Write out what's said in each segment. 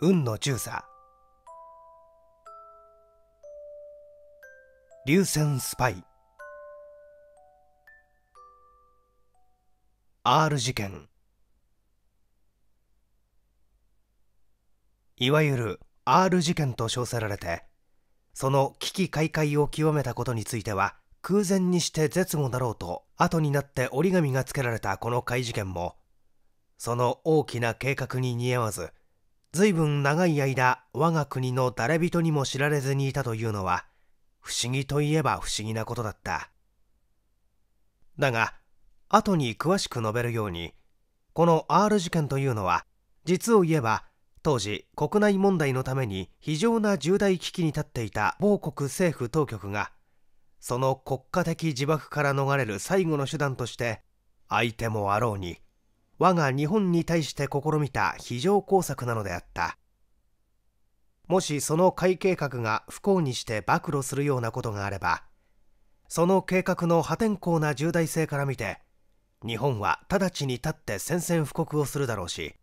運の十座流線スパイ R 事件いわゆる R 事件と称せられてその危機開会を極めたことについては空前にして絶後だろうと後になって折り紙がつけられたこの怪事件もその大きな計画に似合わず随分長い間我が国の誰人にも知られずにいたというのは不思議といえば不思議なことだっただが後に詳しく述べるようにこの R 事件というのは実を言えば当時国内問題のために非常な重大危機に立っていた某国政府当局がその国家的自爆から逃れる最後の手段として相手もあろうに我が日本に対して試みた非常工作なのであったもしその会計画が不幸にして暴露するようなことがあればその計画の破天荒な重大性から見て日本は直ちに立って宣戦布告をするだろうし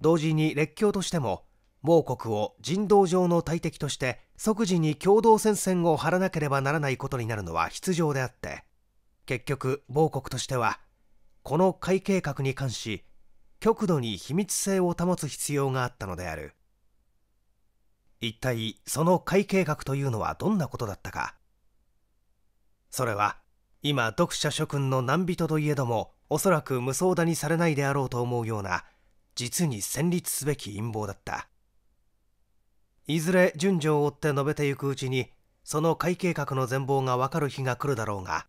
同時に列強としても盲国を人道上の大敵として即時に共同戦線を張らなければならないことになるのは必要であって結局盲国としてはこの会計画に関し極度に秘密性を保つ必要があったのである一体その会計学というのはどんなことだったかそれは今読者諸君の難人といえどもおそらく無双だにされないであろうと思うような実に戦慄すべき陰謀だったいずれ順序を追って述べてゆくうちにその会計画の全貌がわかる日が来るだろうが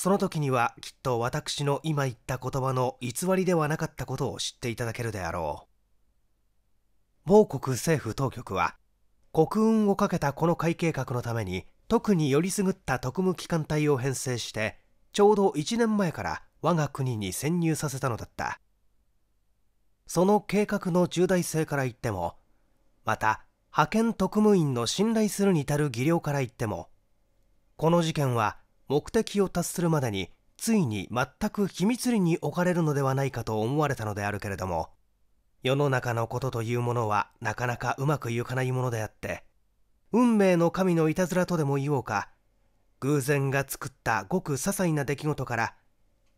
その時にはきっと私の今言った言葉の偽りではなかったことを知っていただけるであろう。某国政府当局は、国運をかけたこの会計画のために、特によりすぐった特務機関隊を編成して、ちょうど1年前から我が国に潜入させたのだった。その計画の重大性から言っても、また、派遣特務員の信頼するに足る技量から言っても、この事件は目的を達するまでについに全く秘密裏に置かれるのではないかと思われたのであるけれども世の中のことというものはなかなかうまくいかないものであって運命の神のいたずらとでも言おうか偶然が作ったごく些細な出来事から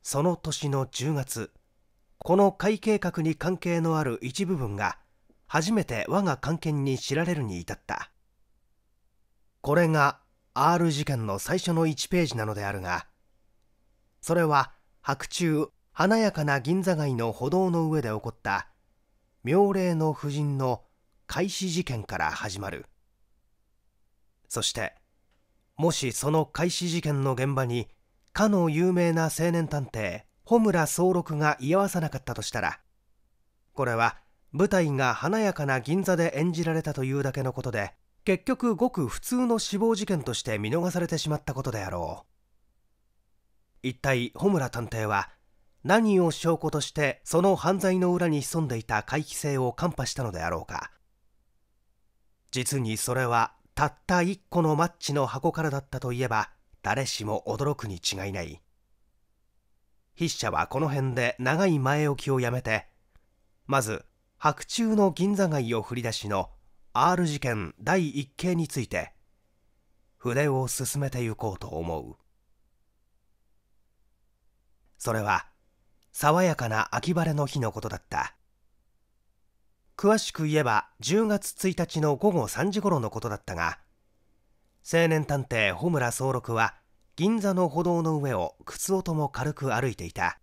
その年の10月この会計画に関係のある一部分が初めて我が関係に知られるに至ったこれが R 事件の最初の1ページなのであるがそれは白昼華やかな銀座街の歩道の上で起こった妙齢の夫人の開始事件から始まるそしてもしその開始事件の現場にかの有名な青年探偵穂村総六が居合わさなかったとしたらこれは舞台が華やかな銀座で演じられたというだけのことで結局ごく普通の死亡事件として見逃されてしまったことであろう一体穂村探偵は何を証拠としてその犯罪の裏に潜んでいた回避性を看破したのであろうか実にそれはたった1個のマッチの箱からだったといえば誰しも驚くに違いない筆者はこの辺で長い前置きをやめてまず白昼の銀座街を振り出しの R 事件第一件について筆を進めてゆこうと思うそれは爽やかな秋晴れの日のことだった詳しく言えば10月1日の午後3時頃のことだったが青年探偵穂村総六は銀座の歩道の上を靴音も軽く歩いていた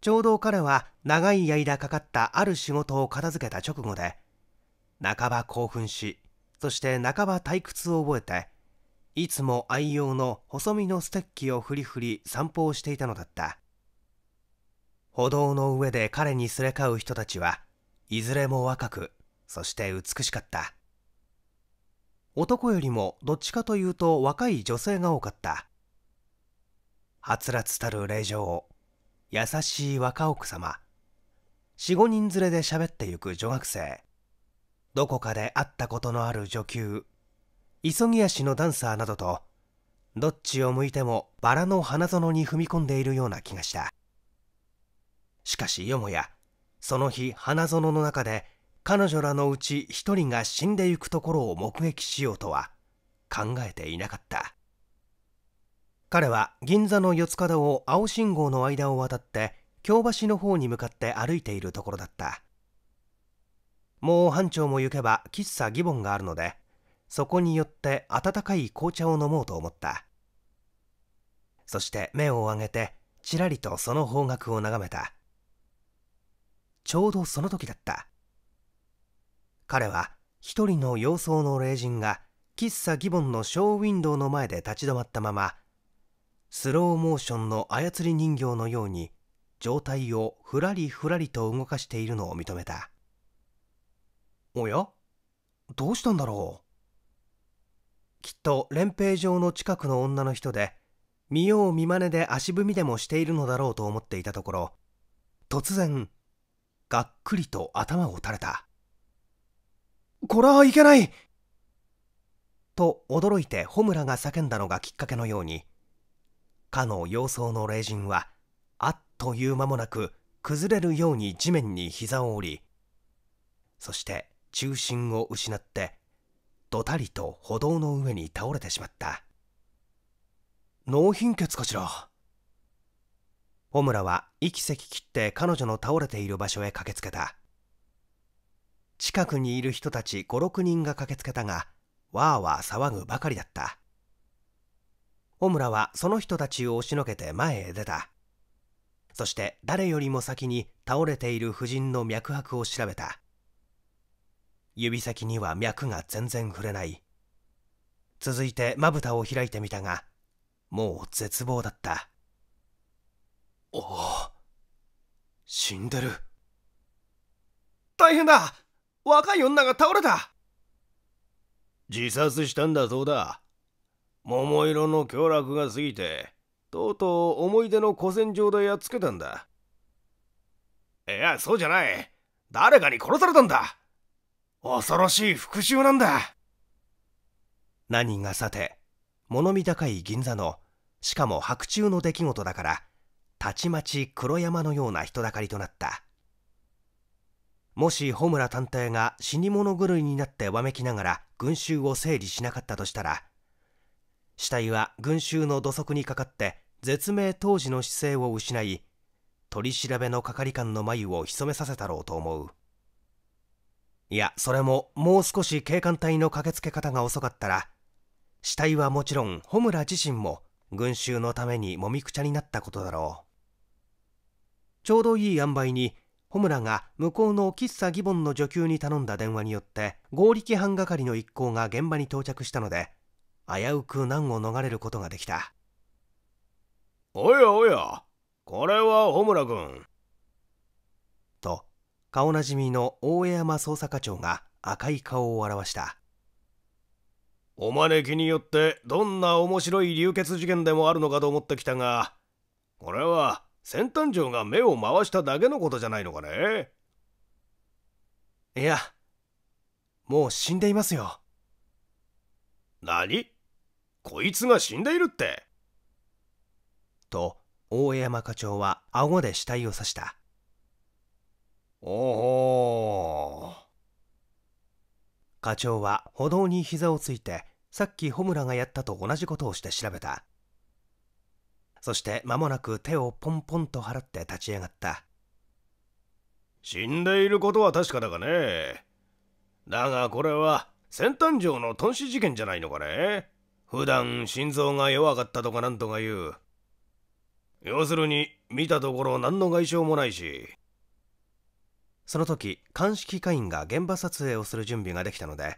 ちょうど彼は長い間かかったある仕事を片付けた直後で半ば興奮しそして半ば退屈を覚えていつも愛用の細身のステッキをふりふり散歩をしていたのだった歩道の上で彼にすれ替う人たちはいずれも若くそして美しかった男よりもどっちかというと若い女性が多かったはつらつたる霊場優しい若奥様45人連れで喋ってゆく女学生どこかで会ったことのある女給急ぎ足のダンサーなどとどっちを向いてもバラの花園に踏み込んでいるような気がしたしかしよもやその日花園の中で彼女らのうち一人が死んでゆくところを目撃しようとは考えていなかった彼は銀座の四つ角を青信号の間を渡って京橋の方に向かって歩いているところだったもう班長も行けば喫茶ギボンがあるのでそこに寄って温かい紅茶を飲もうと思ったそして目を上げてちらりとその方角を眺めたちょうどその時だった彼は一人の洋装の霊人が喫茶ギボンのショーウィンドウの前で立ち止まったままスローモーションの操り人形のように上体をふらりふらりと動かしているのを認めたおやどうしたんだろうきっと連平場の近くの女の人で見よう見まねで足踏みでもしているのだろうと思っていたところ突然がっくりと頭を垂れたこれはいけないと驚いて穂村が叫んだのがきっかけのようにかの様相の霊人はあっという間もなく崩れるように地面に膝を折りそして中心を失ってどたりと歩道の上に倒れてしまった脳貧血かしら小村は息せき切って彼女の倒れている場所へ駆けつけた近くにいる人たち56人が駆けつけたがわーわー騒ぐばかりだった小村はその人たちを押しのけて前へ出たそして誰よりも先に倒れている夫人の脈拍を調べた指先には脈が全然触れない続いてまぶたを開いてみたがもう絶望だったおお死んでる大変だ若い女が倒れた自殺したんだそうだ桃色の凶楽が過ぎてとうとう思い出の古戦場でやっつけたんだいやそうじゃない誰かに殺されたんだ恐ろしい復讐なんだ何がさて物見高い銀座のしかも白昼の出来事だからたちまち黒山のような人だかりとなったもし穂村探偵が死に物狂いになってわめきながら群衆を整理しなかったとしたら死体は群衆の土足にかかって絶命当時の姿勢を失い取り調べの係官の眉を潜めさせたろうと思ういやそれももう少し警官隊の駆けつけ方が遅かったら死体はもちろん穂村自身も群衆のためにもみくちゃになったことだろうちょうどいい塩梅に穂村が向こうの喫茶ギボンの女給に頼んだ電話によって合力班係の一行が現場に到着したので危うく難を逃れることができたおやおやこれは穂村君顔なじみの大江山捜査課長が赤い顔を現したお招きによってどんな面白い流血事件でもあるのかと思ってきたがこれは先端長が目を回しただけのことじゃないのかねいやもう死んでいますよ何こいつが死んでいるってと大江山課長は顎で死体を刺したおお課長は歩道に膝をついてさっき穂村がやったと同じことをして調べたそして間もなく手をポンポンと払って立ち上がった死んでいることは確かだがねだがこれは先端城の頓死事件じゃないのかね普段心臓が弱かったとかなんとか言う要するに見たところ何の外傷もないしその時鑑識課員が現場撮影をする準備ができたので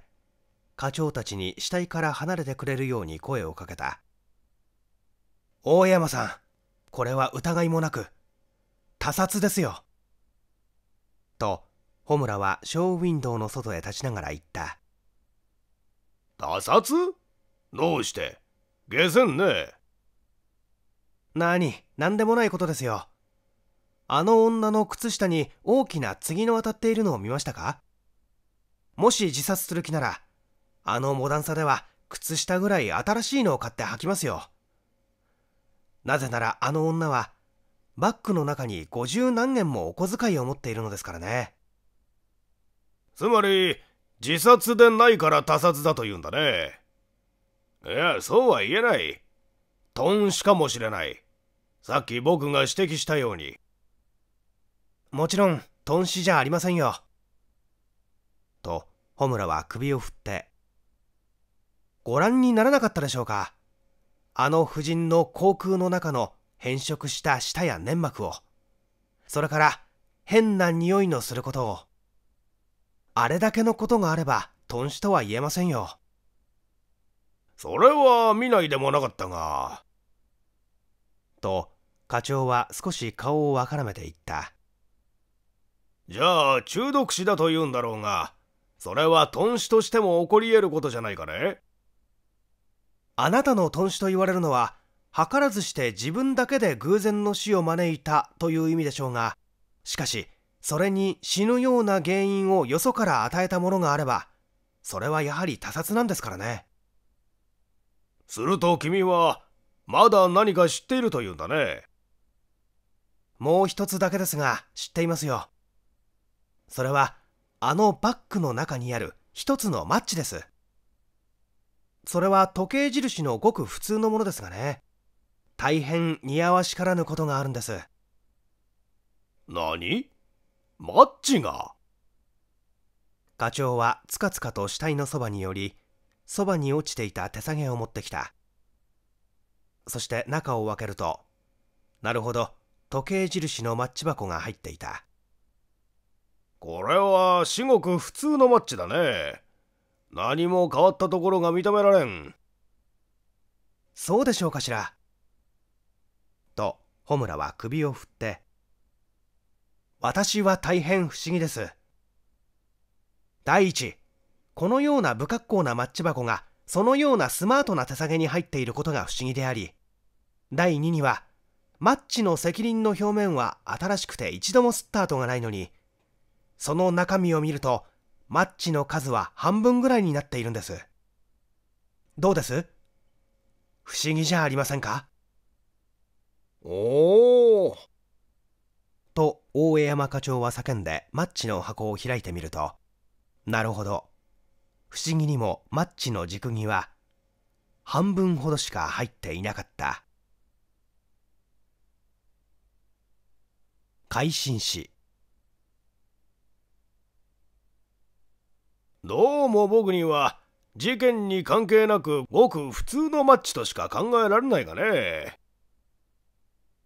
課長たちに死体から離れてくれるように声をかけた大山さんこれは疑いもなく他殺ですよと穂村はショーウィンドウの外へ立ちながら言った他殺どうして下船ね何何でもないことですよあの女の靴下に大きな次の当たっているのを見ましたかもし自殺する気なら、あのモダンさでは靴下ぐらい新しいのを買って履きますよ。なぜならあの女は、バッグの中に五十何年もお小遣いを持っているのですからね。つまり、自殺でないから他殺だと言うんだね。いや、そうは言えない。トン死かもしれない。さっき僕が指摘したように。もちろん頓死じゃありませんよと穂村は首を振ってご覧にならなかったでしょうかあの夫人の口腔の中の変色した舌や粘膜をそれから変な匂いのすることをあれだけのことがあれば頓死とは言えませんよそれは見ないでもなかったがと課長は少し顔をわからめて言ったじゃあ、中毒死だと言うんだろうが、それは豚死としても起こり得ることじゃないかねあなたの豚死と言われるのは、図らずして自分だけで偶然の死を招いたという意味でしょうが、しかし、それに死ぬような原因をよそから与えたものがあれば、それはやはり他殺なんですからね。すると君は、まだ何か知っているというんだね。もう一つだけですが、知っていますよ。それはあのバッグの中にある一つのマッチですそれは時計印のごく普通のものですがね大変似合わしからぬことがあるんです何マッチが課長はつかつかと死体のそばに寄りそばに落ちていた手提げを持ってきたそして中を開けるとなるほど時計印のマッチ箱が入っていたこれは至極普通のマッチだね。何も変わったところが認められん。そうでしょうかしら。と、ホムラは首を振って。私は大変不思議です。第一、このような不格好なマッチ箱が、そのようなスマートな手提げに入っていることが不思議であり、第2には、マッチの責任の表面は新しくて一度も吸った跡がないのに、その中身を見るとマッチの数は半分ぐらいになっているんですどうです不思議じゃありませんかおおと大江山課長は叫んでマッチの箱を開いてみるとなるほど不思議にもマッチの軸には半分ほどしか入っていなかった改心しどうも僕には事件に関係なくごく普通のマッチとしか考えられないがね。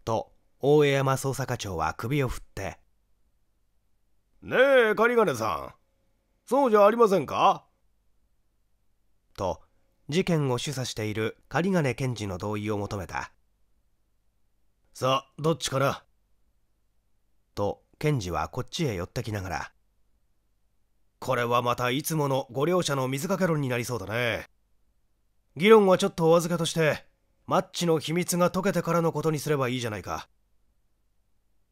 と大江山捜査課長は首を振って「ねえ狩金さんそうじゃありませんか?」と事件を示唆している狩金検事の同意を求めたさあどっちかなと検事はこっちへ寄ってきながらこれはまたいつものご両者の水かけ論になりそうだね議論はちょっとお預けとしてマッチの秘密が解けてからのことにすればいいじゃないか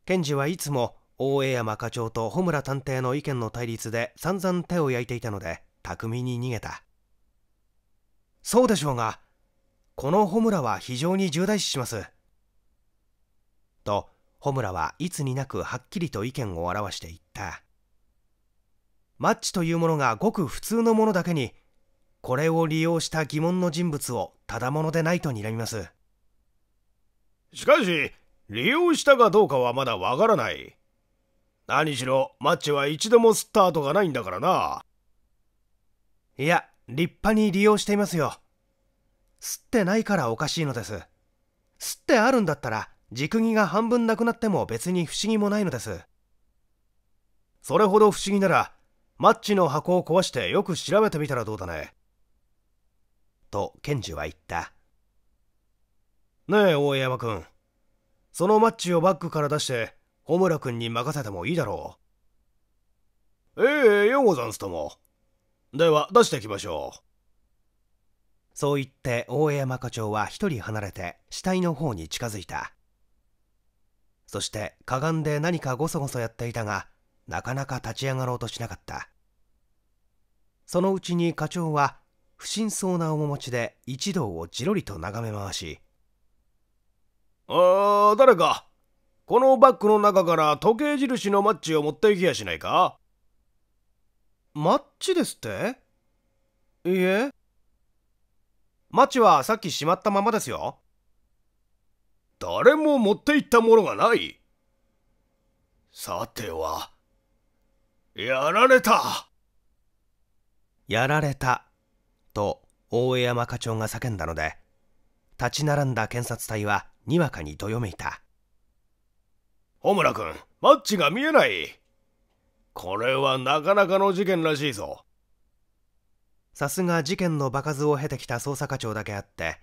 検事はいつも大江山課長と穂村探偵の意見の対立で散々手を焼いていたので巧みに逃げたそうでしょうがこの穂村は非常に重大視しますと穂村はいつになくはっきりと意見を表していったマッチというものがごく普通のものだけにこれを利用した疑問の人物をただものでないと睨みますしかし利用したかどうかはまだわからない何しろマッチは一度も吸った跡がないんだからないや立派に利用していますよ吸ってないからおかしいのです吸ってあるんだったら軸木が半分なくなっても別に不思議もないのですそれほど不思議ならマッチの箱を壊してよく調べてみたらどうだね。と、検事は言った。ねえ、大山くん。そのマッチをバッグから出して、穂村くんに任せてもいいだろう。ええようござんすとも。では、出していきましょう。そう言って大江山課長は一人離れて死体の方に近づいたそしてかがんで何かごそごそやっていたがなかなか立ち上がろうとしなかったそのうちに課長は不審そうな面持ちで一同をじろりと眺め回し「あー誰かこのバッグの中から時計印のマッチを持っていきやしないか?」。マッチですっていいえマッチはさっきしまったままですよ誰も持っていったものがないさてはやられたやられたと大江山課長が叫んだので立ち並んだ検察隊はにわかにどよめいた穂村君マッチが見えないこれはなかなかの事件らしいぞさすが事件の場数を経てきた捜査課長だけあって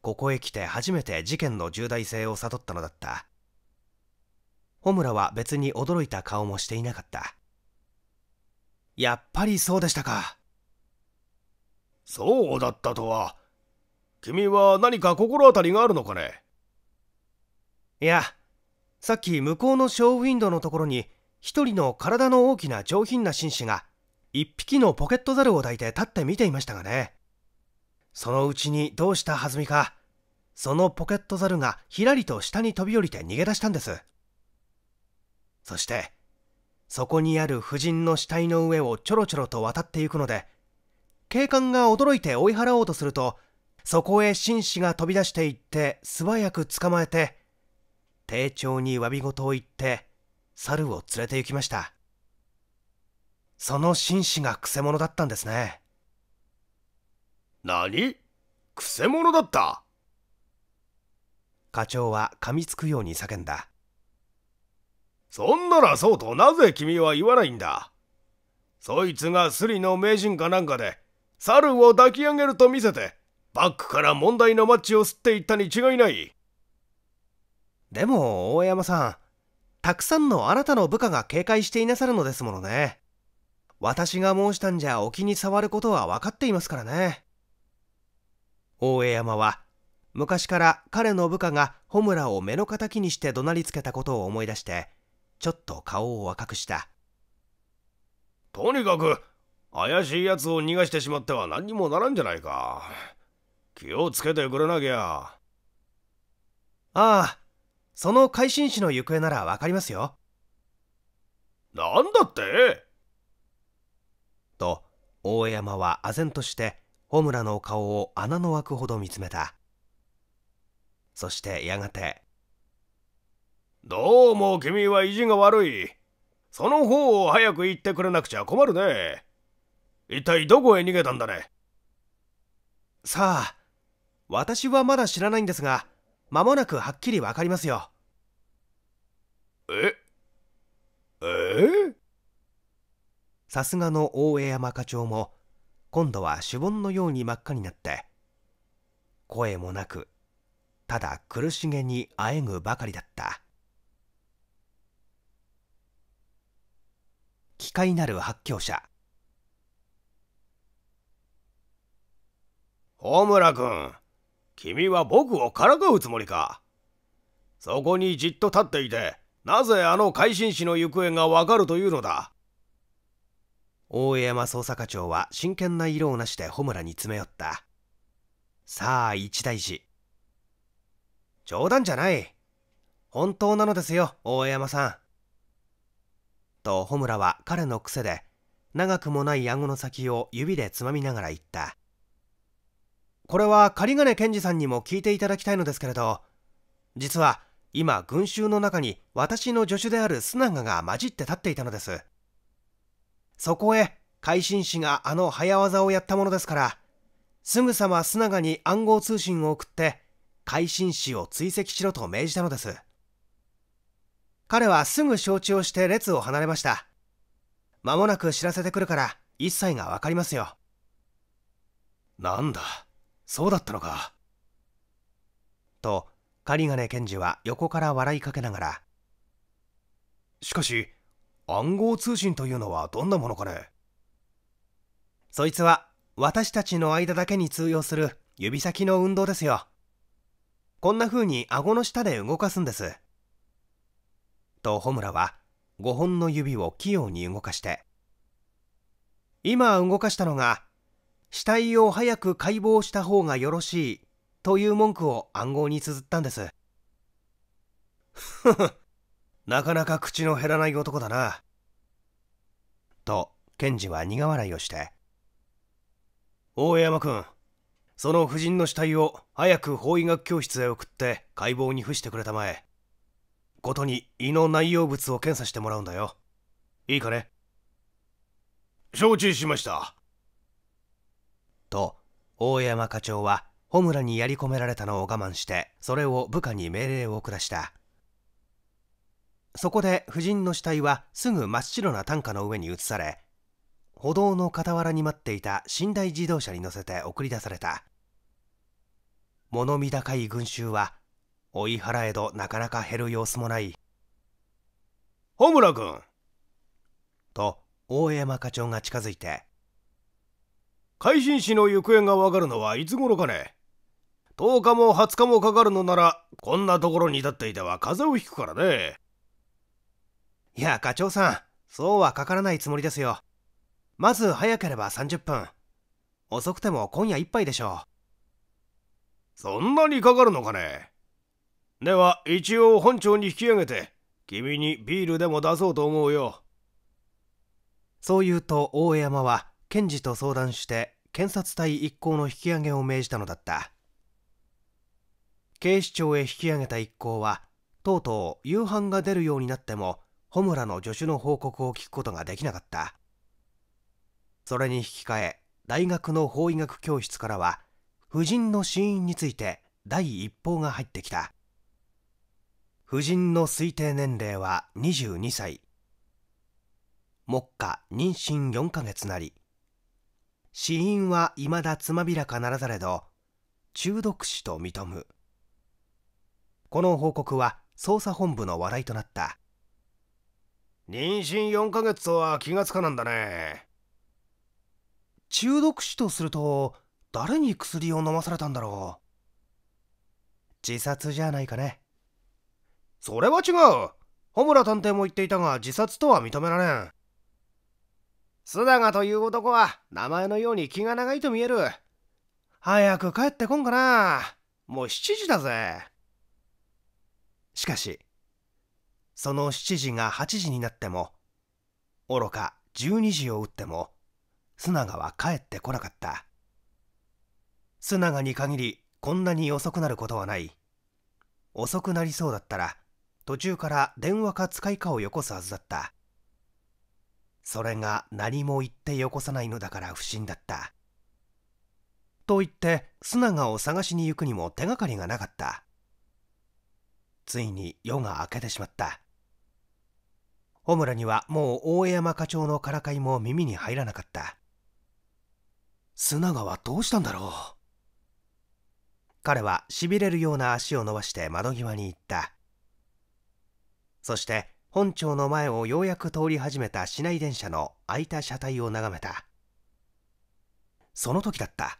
ここへ来て初めて事件の重大性を悟ったのだった穂村は別に驚いた顔もしていなかったやっぱりそうでしたか。そうだったとは。君は何か心当たりがあるのかねいや、さっき向こうのショーウィンドウのところに、一人の体の大きな上品な紳士が、一匹のポケットザルを抱いて立って見ていましたがね。そのうちにどうしたはずみか、そのポケットザルがひらりと下に飛び降りて逃げ出したんです。そして、そこにある夫人の死体の上をちょろちょろと渡っていくので警官が驚いて追い払おうとするとそこへ紳士が飛び出していって素早く捕まえて丁重に詫び事を言って猿を連れて行きましたその紳士がくせ者だったんですね何くせ者だった課長は噛みつくように叫んだそんならそうとなぜ君は言わないんだそいつがスリの名人かなんかで、猿を抱き上げると見せて、バックから問題のマッチを吸っていったに違いない。でも、大山さん、たくさんのあなたの部下が警戒していなさるのですものね。私が申したんじゃお気に障ることは分かっていますからね。大江山は、昔から彼の部下が穂村を目の敵にして怒鳴りつけたことを思い出して、ちょっと顔を赤くしたとにかく怪しいやつを逃がしてしまっては何にもならんじゃないか気をつけてくれなきゃああその改心師の行方ならわかりますよなんだってと大江山は唖然として穂村の顔を穴の枠ほど見つめたそしてやがてどうも君は意地が悪い。その方を早く言ってくれなくちゃ困るね。一体どこへ逃げたんだねさあ、私はまだ知らないんですが、間もなくはっきりわかりますよ。ええさすがの大江山課長も、今度はしぼんのように真っ赤になって、声もなく、ただ苦しげにあえぐばかりだった。機械なる発狂者大村君君は僕をからかうつもりかそこにじっと立っていてなぜあの改心師の行方がわかるというのだ大江山捜査課長は真剣な色をなして穂村に詰め寄ったさあ一大事冗談じゃない本当なのですよ大江山さんと穂村は彼の癖で長くもない顎の先を指でつまみながら言ったこれは狩金賢治さんにも聞いていただきたいのですけれど実は今群衆の中に私の助手である須永が混じって立っていたのですそこへ海進士があの早業をやったものですからすぐさま須永に暗号通信を送って海進士を追跡しろと命じたのです彼はすぐ承知をして列を離れました。間もなく知らせてくるから一切がわかりますよ。なんだ、そうだったのか。と、狩金検事は横から笑いかけながら。しかし、暗号通信というのはどんなものかねそいつは私たちの間だけに通用する指先の運動ですよ。こんな風に顎の下で動かすんです。と穂村は5本の指を器用に動かして今動かしたのが死体を早く解剖した方がよろしいという文句を暗号に綴ったんですふふなかなか口の減らない男だなと検事は苦笑いをして大山君その夫人の死体を早く法医学教室へ送って解剖に付してくれたまえごとに胃の内容物を検査してもらうんだよいいかね承知しましたと大山課長は穂村にやり込められたのを我慢してそれを部下に命令を下したそこで夫人の死体はすぐ真っ白な担架の上に移され歩道の傍らに待っていた寝台自動車に乗せて送り出された物見高い群衆は追い払えどなかなか減る様子もない穂村君と大山課長が近づいて改心士の行方がわかるのはいつ頃かね10日も20日もかかるのならこんなところに立っていては風邪をひくからねいや課長さんそうはかからないつもりですよまず早ければ30分遅くても今夜いっぱいでしょうそんなにかかるのかねでは一応本庁に引き上げて君にビールでも出そうと思うよそう言うと大江山は検事と相談して検察隊一行の引き上げを命じたのだった警視庁へ引き上げた一行はとうとう夕飯が出るようになっても穂村の助手の報告を聞くことができなかったそれに引き換え大学の法医学教室からは夫人の死因について第一報が入ってきた夫人の推定年齢は22歳目下妊娠4ヶ月なり死因はいまだつまびらかならざれど中毒死と認むこの報告は捜査本部の話題となった妊娠4ヶ月とは気がつかなんだね中毒死とすると誰に薬を飲まされたんだろう自殺じゃないかねそれは違う穂村探偵も言っていたが自殺とは認められん須永という男は名前のように気が長いと見える早く帰ってこんかなもう7時だぜしかしその7時が8時になっても愚か12時を打っても須永は帰ってこなかった須永に限りこんなに遅くなることはない遅くなりそうだったら途中から電話か使いかをよこすはずだったそれが何も言ってよこさないのだから不審だったと言って須永を探しに行くにも手がかりがなかったついに夜が明けてしまった穂村にはもう大江山課長のからかいも耳に入らなかった須永はどうしたんだろう彼はしびれるような足を伸ばして窓際に行ったそして本庁の前をようやく通り始めた市内電車の空いた車体を眺めたその時だった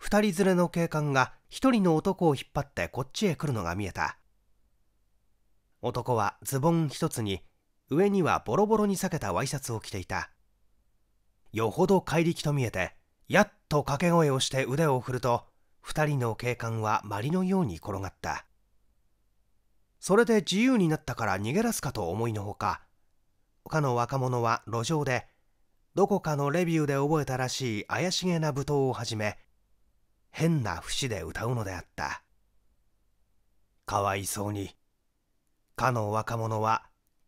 2人連れの警官が1人の男を引っ張ってこっちへ来るのが見えた男はズボン1つに上にはボロボロに裂けたワイシャツを着ていたよほど怪力と見えてやっと掛け声をして腕を振ると2人の警官はまりのように転がったそれで自由になったから逃げ出すかと思いのほか他の若者は路上でどこかのレビューで覚えたらしい怪しげな舞踏をはじめ変な節で歌うのであったかわいそうにかの若者は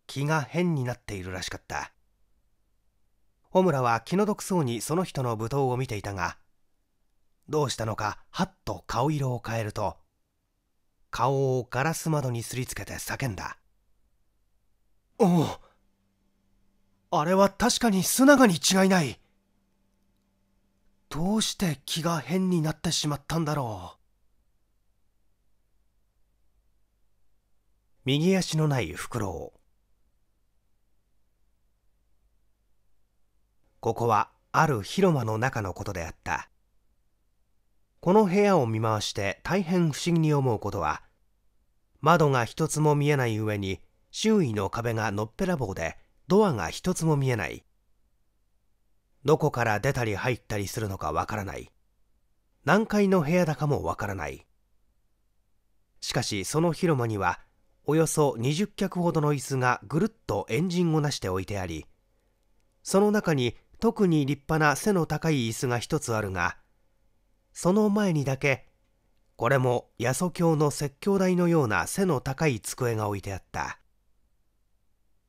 気が変になっているらしかった穂村は気の毒そうにその人の舞踏を見ていたがどうしたのかはっと顔色を変えると顔をガラス窓にすりつけて叫んだおおあれは確かに須永に違いないどうして気が変になってしまったんだろう右足のないフクロウここはある広間の中のことであったこの部屋を見回して大変不思議に思うことは窓が一つも見えない上に周囲の壁がのっぺらぼうでドアが一つも見えないどこから出たり入ったりするのかわからない何階の部屋だかもわからないしかしその広間にはおよそ20脚ほどの椅子がぐるっと円陣をなして置いてありその中に特に立派な背の高い椅子が一つあるがその前にだけこれも八十教の説教台のような背の高い机が置いてあった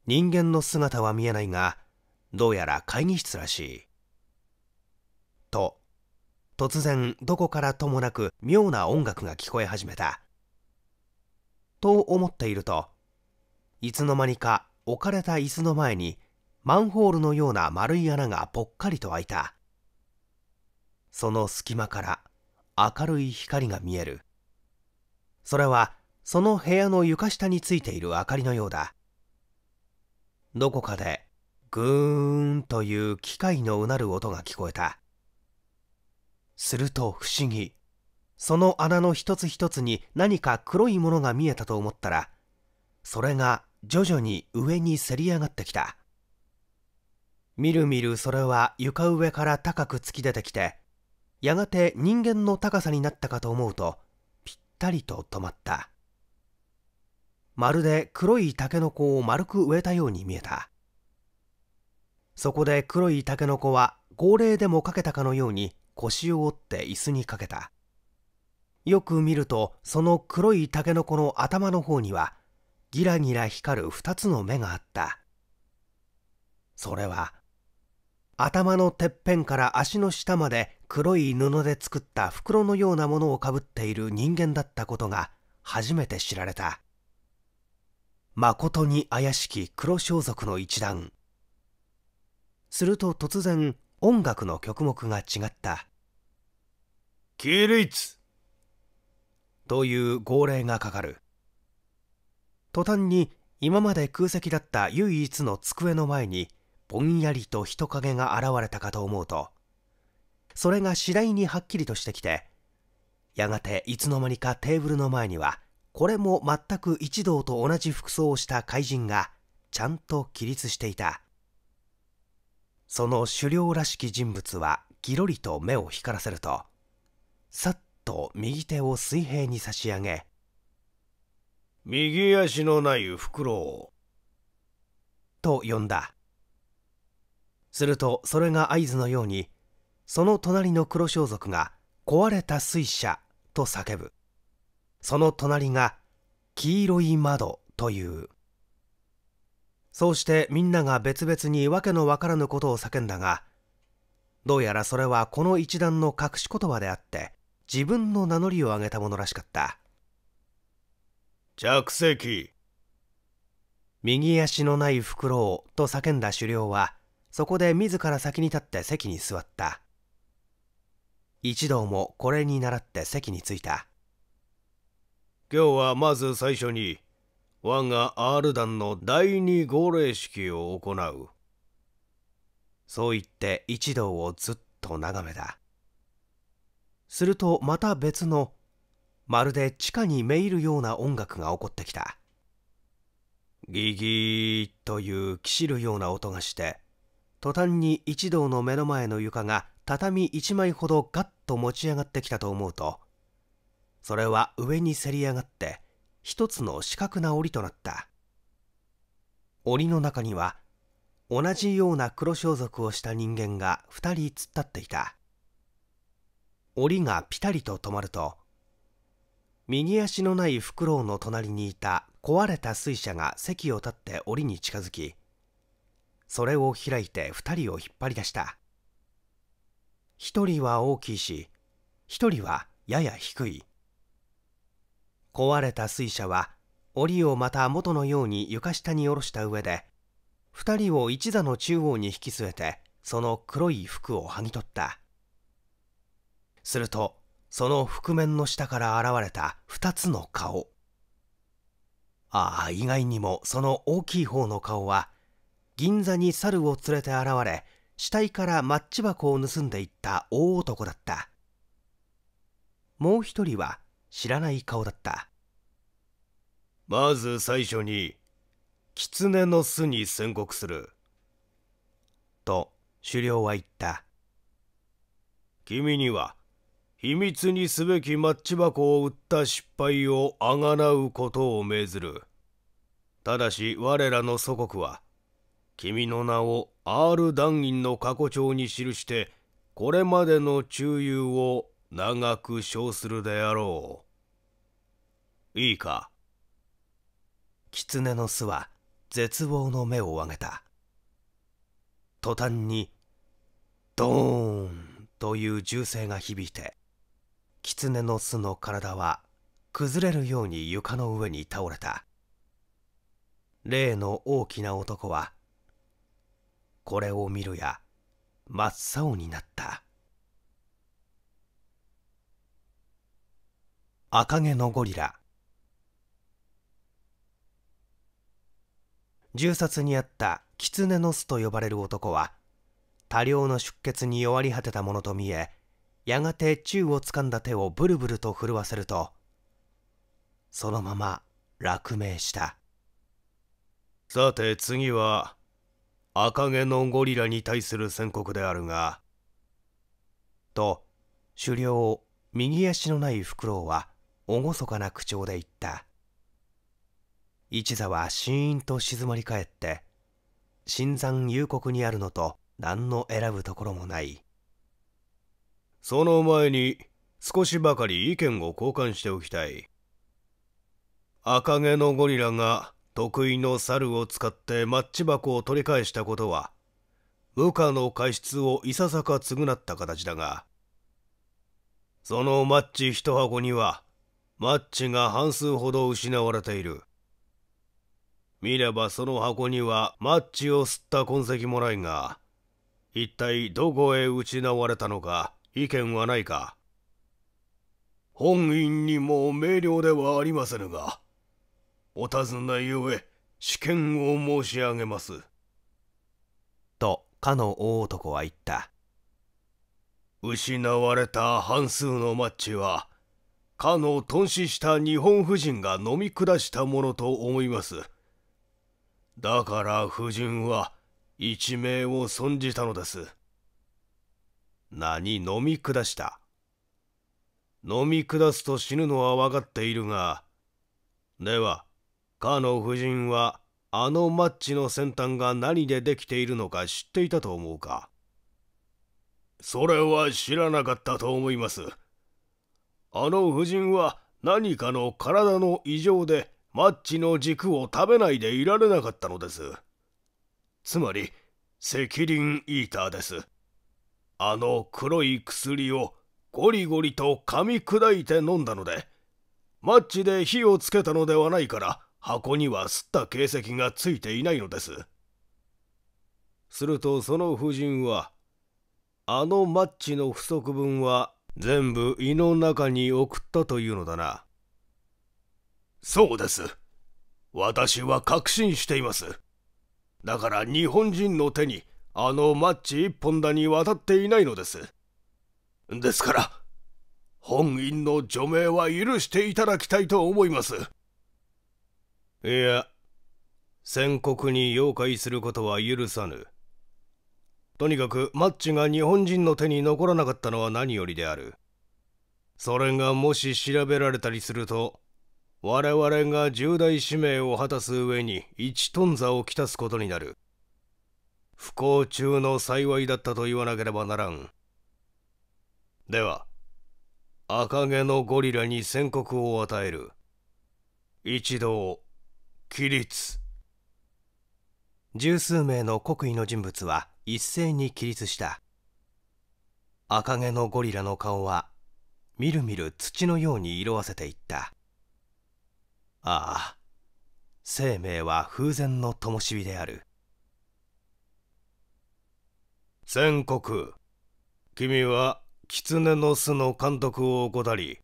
人間の姿は見えないがどうやら会議室らしいと突然どこからともなく妙な音楽が聞こえ始めたと思っているといつの間にか置かれた椅子の前にマンホールのような丸い穴がぽっかりと開いたその隙間から明るい光が見えるそれはその部屋の床下についている明かりのようだどこかでグーンという機械のうなる音が聞こえたすると不思議その穴の一つ一つに何か黒いものが見えたと思ったらそれが徐々に上にせり上がってきたみるみるそれは床上から高く突き出てきてやがて人間の高さになったかと思うとぴったりと止まったまるで黒いタケノコを丸く植えたように見えたそこで黒いタケノコは号令でもかけたかのように腰を折って椅子にかけたよく見るとその黒いタケノコの頭の方にはギラギラ光る2つの目があったそれは頭のてっぺんから足の下まで黒い布で作った袋のようなものをかぶっている人間だったことが初めて知られた誠に怪しき黒装束の一団すると突然音楽の曲目が違った「起立!」という号令がかかる途端に今まで空席だった唯一の机の前にぼんやりと人影が現れたかと思うとそれが次第にはっきりとしてきてやがていつの間にかテーブルの前にはこれも全く一同と同じ服装をした怪人がちゃんと起立していたその狩猟らしき人物はぎろりと目を光らせるとさっと右手を水平に差し上げ右足のないフクロウと呼んだするとそれが合図のようにその隣の黒装束が壊れた水車と叫ぶその隣が黄色い窓というそうしてみんなが別々に訳のわからぬことを叫んだがどうやらそれはこの一団の隠し言葉であって自分の名乗りを上げたものらしかった着席右足のないフクロウと叫んだ狩猟はそこで自ら先に立って席に座った一同もこれに倣って席に着いた今日はまず最初に我が R 団の第二号令式を行うそう言って一同をずっと眺めたするとまた別のまるで地下にめいるような音楽が起こってきたギギーというきしるような音がして途端に一同の目の前の床が畳一枚ほどガッと持ち上がってきたと思うとそれは上にせり上がって一つの四角な檻となった檻の中には同じような黒装束をした人間が2人突っ立っていた檻がピタリと止まると右足のないフクロウの隣にいた壊れた水車が席を立って檻に近づきそれを開いて2人を引っ張り出した1人は大きいし1人はやや低い壊れた水車は檻をまた元のように床下に下ろした上で2人を一座の中央に引き据えてその黒い服を剥ぎ取ったするとその覆面の下から現れた2つの顔ああ意外にもその大きい方の顔は銀座に猿を連れて現れ死体からマッチ箱を盗んでいった大男だったもう一人は知らない顔だったまず最初に狐の巣に宣告すると狩猟は言った君には秘密にすべきマッチ箱を売った失敗をあがなうことを命ずるただし我らの祖国は君の名を R 団員の過去帳に記してこれまでの忠誘を長く称するであろういいか狐の巣は絶望の目をあげた途端にドーンという銃声が響いて狐の巣の体は崩れるように床の上に倒れた例の大きな男はこれを見るや真っ青になった赤毛のゴリラ銃殺にあった狐の巣と呼ばれる男は多量の出血に弱り果てたものと見えやがて宙をつかんだ手をブルブルと震わせるとそのまま落命したさて次は赤毛のゴリラに対する宣告であるが。と、狩猟、右足のないフクロウは、厳かな口調で言った。一座はシーンと静まり返って、新山幽谷にあるのと何の選ぶところもない。その前に少しばかり意見を交換しておきたい。赤毛のゴリラが得意の猿を使ってマッチ箱を取り返したことは部下の過失をいささか償った形だがそのマッチ一箱にはマッチが半数ほど失われている見ればその箱にはマッチを吸った痕跡もないが一体どこへ失われたのか意見はないか本院にも明瞭ではありませぬがお尋ねゆえ試験を申し上げます」とかの大男は言った失われた半数のマッチはかの頓死した日本婦人が飲み下したものと思いますだから夫人は一命を損じたのです何飲み下した飲み下すと死ぬのは分かっているがではかの夫人はあのマッチの先端が何でできているのか知っていたと思うかそれは知らなかったと思いますあの夫人は何かの体の異常でマッチの軸を食べないでいられなかったのですつまり赤輪イーターですあの黒い薬をゴリゴリと噛み砕いて飲んだのでマッチで火をつけたのではないから箱にはすった形跡がついていないのですするとその夫人はあのマッチの不足分は全部胃の中に送ったというのだなそうです私は確信していますだから日本人の手にあのマッチ一本だに渡っていないのですですから本院の除名は許していただきたいと思いますいや宣告に妖怪することは許さぬとにかくマッチが日本人の手に残らなかったのは何よりであるそれがもし調べられたりすると我々が重大使命を果たす上に一頓座をきたすことになる不幸中の幸いだったと言わなければならんでは赤毛のゴリラに宣告を与える一同起立十数名の国威の人物は一斉に起立した赤毛のゴリラの顔はみるみる土のように色あせていったああ生命は風前の灯火である全国君は狐の巣の監督を怠り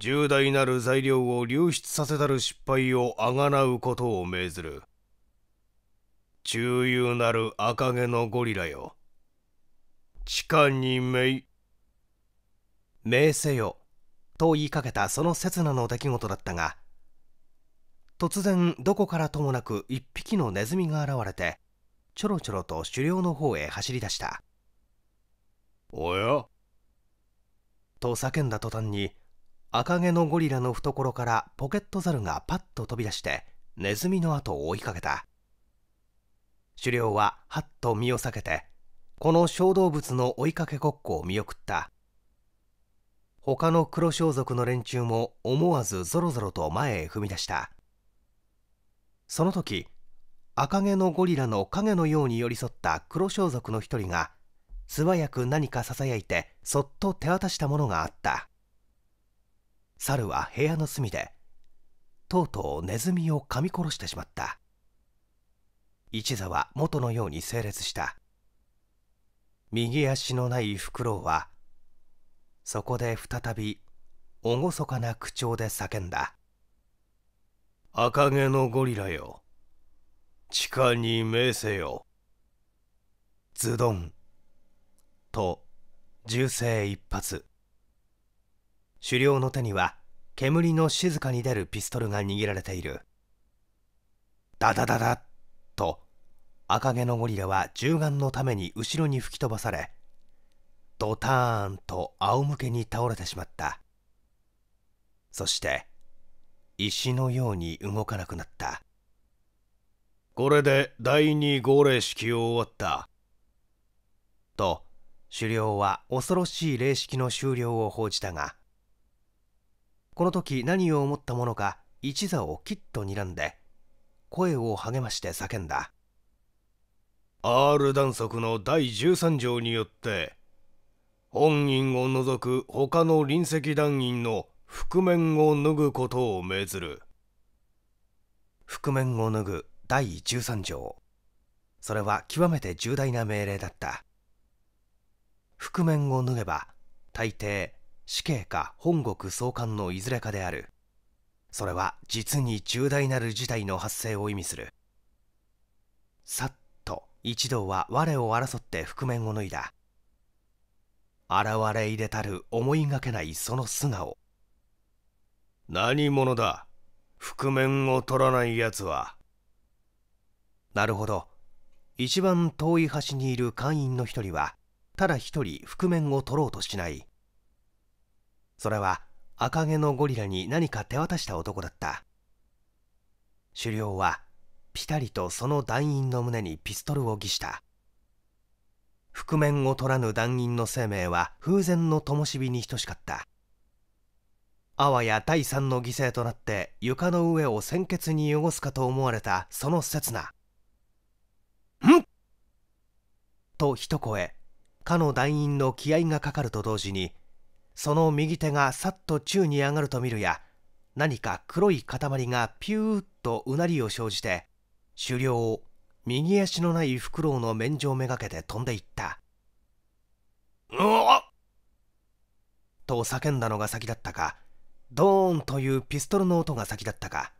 重大なる材料を流出させたる失敗をあがなうことを命ずる中勇なる赤毛のゴリラよ地下に命命せよと言いかけたその刹那の出来事だったが突然どこからともなく一匹のネズミが現れてちょろちょろと狩猟の方へ走り出したおやと叫んだ途端に赤毛のゴリラの懐からポケットザルがパッと飛び出してネズミの後を追いかけた狩猟ははっと身を避けてこの小動物の追いかけごっこを見送った他の黒装束の連中も思わずぞろぞろと前へ踏み出したその時赤毛のゴリラの影のように寄り添った黒装束の一人が素早く何かささやいてそっと手渡したものがあった猿は部屋の隅でとうとうネズミを噛み殺してしまった一座は元のように整列した右足のないフクロウはそこで再び厳かな口調で叫んだ「赤毛のゴリラよ地下に命せよ」ズドンと銃声一発狩猟の手には煙の静かに出るピストルが握られているダダダダと赤毛のゴリラは銃眼のために後ろに吹き飛ばされドターンと仰向けに倒れてしまったそして石のように動かなくなったこれで第2号令式を終わったと狩猟は恐ろしい霊式の終了を報じたがこの時何を思ったものか一座をきっと睨んで声を励まして叫んだ R 断則の第13条によって本院を除く他の臨席団員の覆面を脱ぐことを命ずる覆面を脱ぐ第13条それは極めて重大な命令だった覆面を脱げば大抵死刑か本国送還のいずれかであるそれは実に重大なる事態の発生を意味するさっと一同は我を争って覆面を脱いだ現れ入れたる思いがけないその素顔何者だ覆面を取らない奴はなるほど一番遠い端にいる会員の一人はただ一人覆面を取ろうとしないそれは赤毛のゴリラに何か手渡した男だった狩猟はピタリとその団員の胸にピストルを偽した覆面を取らぬ団員の生命は風前の灯火に等しかったあわや第三の犠牲となって床の上を鮮血に汚すかと思われたその刹那「ん!」と一声かの団員の気合がかかると同時にその右手がさっと宙に上がると見るや何か黒い塊がピューッとうなりを生じて狩猟を右足のないフクロウの免状めがけて飛んでいった「うわっ!」と叫んだのが先だったかドーンというピストルの音が先だったか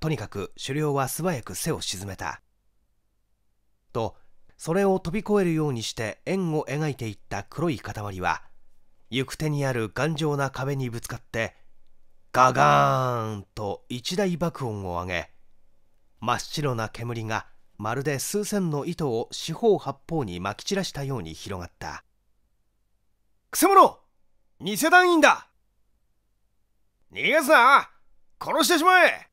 とにかく狩猟は素早く背を沈めたとそれを飛び越えるようにして円を描いていった黒い塊は行く手にある頑丈な壁にぶつかってガガーンと一大爆音を上げ真っ白な煙がまるで数千の糸を四方八方にまき散らしたように広がったくせ者偽団員だ逃がすな殺してしまえ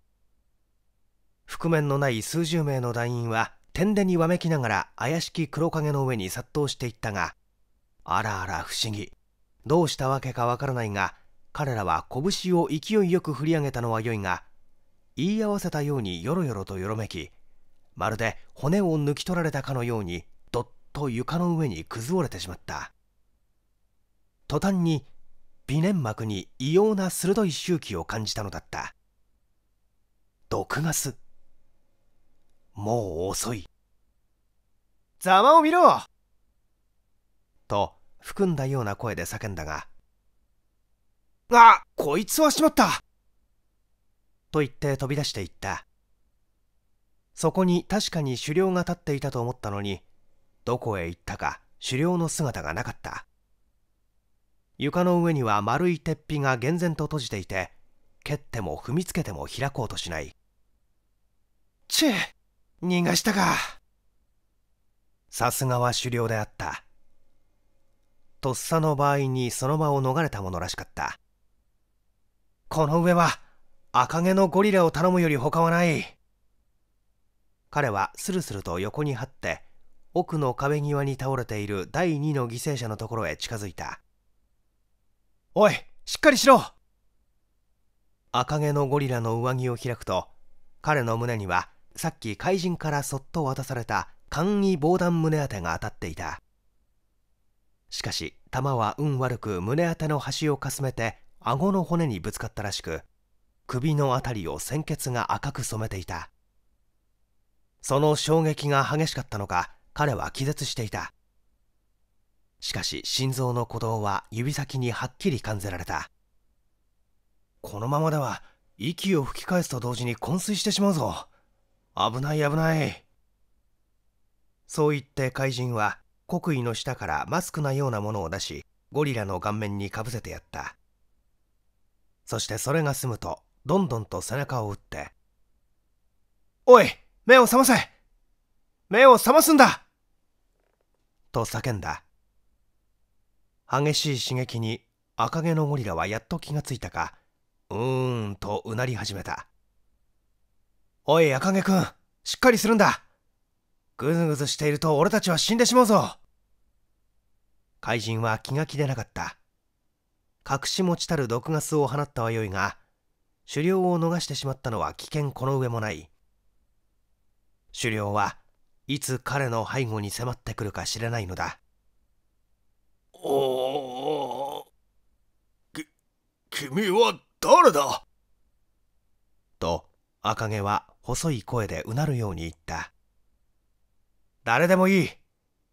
覆面のない数十名の団員は天でにわめきながら怪しき黒影の上に殺到していったがあらあら不思議どうしたわけかわからないが彼らは拳を勢いよく振り上げたのは良いが言い合わせたようによろよろとよろめきまるで骨を抜き取られたかのようにどっと床の上に崩れてしまった途端に微粘膜に異様な鋭い周期を感じたのだった毒ガスもう遅いざまを見ろと含んだような声で叫んだが、あこいつはしまったと言って飛び出していった。そこに確かに狩猟が立っていたと思ったのに、どこへ行ったか狩猟の姿がなかった。床の上には丸い鉄皮が厳然と閉じていて、蹴っても踏みつけても開こうとしない。ちぇ逃がしたか。さすがは狩猟であった。とっさの場合にその場を逃れたものらしかったこの上は赤毛のゴリラを頼むより他はない彼はスルスルと横に張って奥の壁際に倒れている第二の犠牲者のところへ近づいたおいしっかりしろ赤毛のゴリラの上着を開くと彼の胸にはさっき怪人からそっと渡された簡易防弾胸当てが当たっていたしかし弾は運悪く胸当ての端をかすめて顎の骨にぶつかったらしく首の辺りを鮮血が赤く染めていたその衝撃が激しかったのか彼は気絶していたしかし心臓の鼓動は指先にはっきり感じられたこのままでは息を吹き返すと同時に昏睡してしまうぞ危ない危ないそう言って怪人は国威の下からマスクのようなものを出しゴリラの顔面にかぶせてやったそしてそれが済むとどんどんと背中を打って「おい目を覚ませ目を覚ますんだ!」と叫んだ激しい刺激に赤毛のゴリラはやっと気がついたかうーんとうなり始めた「おい赤毛くんしっかりするんだ!」ぐずぐずしていると俺たちは死んでしまうぞ怪人は気が気でなかった隠し持ちたる毒ガスを放ったはよいが狩猟を逃してしまったのは危険この上もない狩猟はいつ彼の背後に迫ってくるか知れないのだおおき君は誰だと赤毛は細い声でうなるように言った誰でもいい。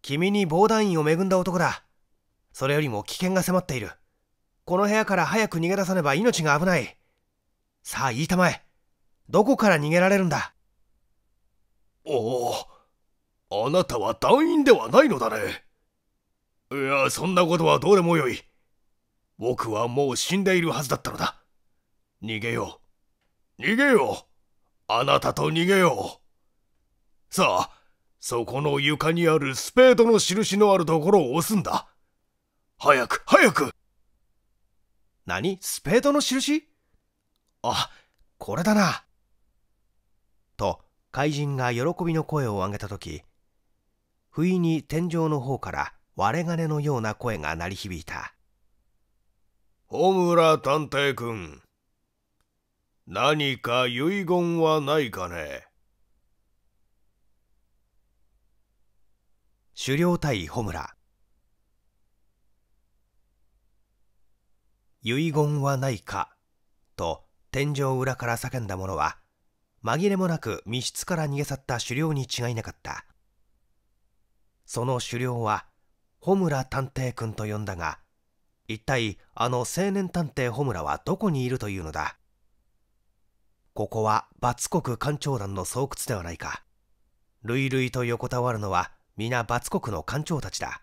君に防弾員を恵んだ男だ。それよりも危険が迫っている。この部屋から早く逃げ出さねば命が危ない。さあ、言いたまえ。どこから逃げられるんだおお、あなたは団員ではないのだね。いや、そんなことはどうでもよい。僕はもう死んでいるはずだったのだ。逃げよう。逃げよう。あなたと逃げよう。さあ、そこの床にあるスペードの印のあるところを押すんだ。早く、早く何スペードの印あ、これだな。と、怪人が喜びの声を上げた時。不意に天井の方から割れ金のような声が鳴り響いた。小村探偵くん、何か遺言はないかね狩猟対穂村遺言はないかと天井裏から叫んだ者は紛れもなく密室から逃げ去った狩猟に違いなかったその狩猟は穂村探偵君と呼んだが一体あの青年探偵穂村はどこにいるというのだここは罰国官庁団の巣窟ではないか累々と横たわるのは皆罰国の官長たちだ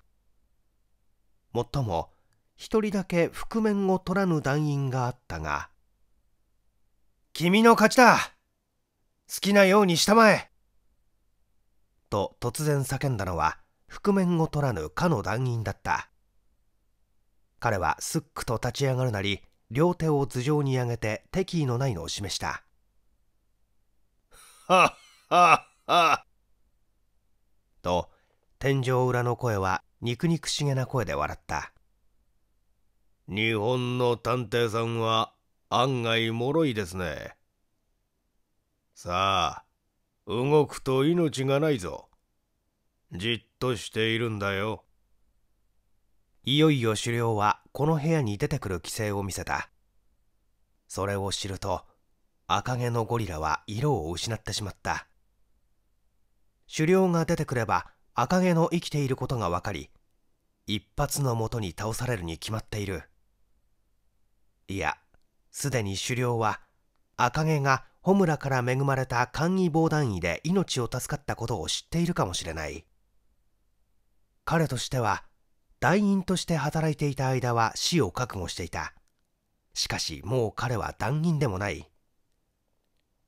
もっとも一人だけ覆面を取らぬ団員があったが君の勝ちだ好きなようにしたまえと突然叫んだのは覆面を取らぬかの団員だった彼はすっくと立ち上がるなり両手を頭上に上げて敵意のないのを示したはっはっはと天井裏の声は肉々しげな声で笑った日本の探偵さんは案外脆いですねさあ動くと命がないぞじっとしているんだよいよいよ狩猟はこの部屋に出てくる規制を見せたそれを知ると赤毛のゴリラは色を失ってしまった狩猟が出てくれば赤毛の生きていることが分かり一発のもとに倒されるに決まっているいやすでに狩猟は赤毛が穂村から恵まれた簡易防弾衣で命を助かったことを知っているかもしれない彼としては団員として働いていた間は死を覚悟していたしかしもう彼は団員でもない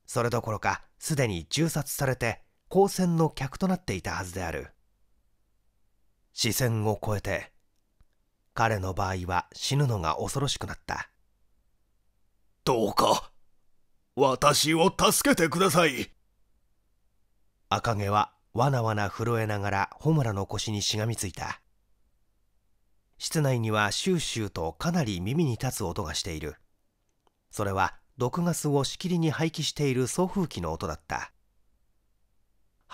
それどころかすでに銃殺されて光線の客となっていたはずである視線を越えて彼の場合は死ぬのが恐ろしくなったどうか私を助けてください赤毛はわなわな震えながら穂村の腰にしがみついた室内にはシューシューとかなり耳に立つ音がしているそれは毒ガスをしきりに廃棄している送風機の音だった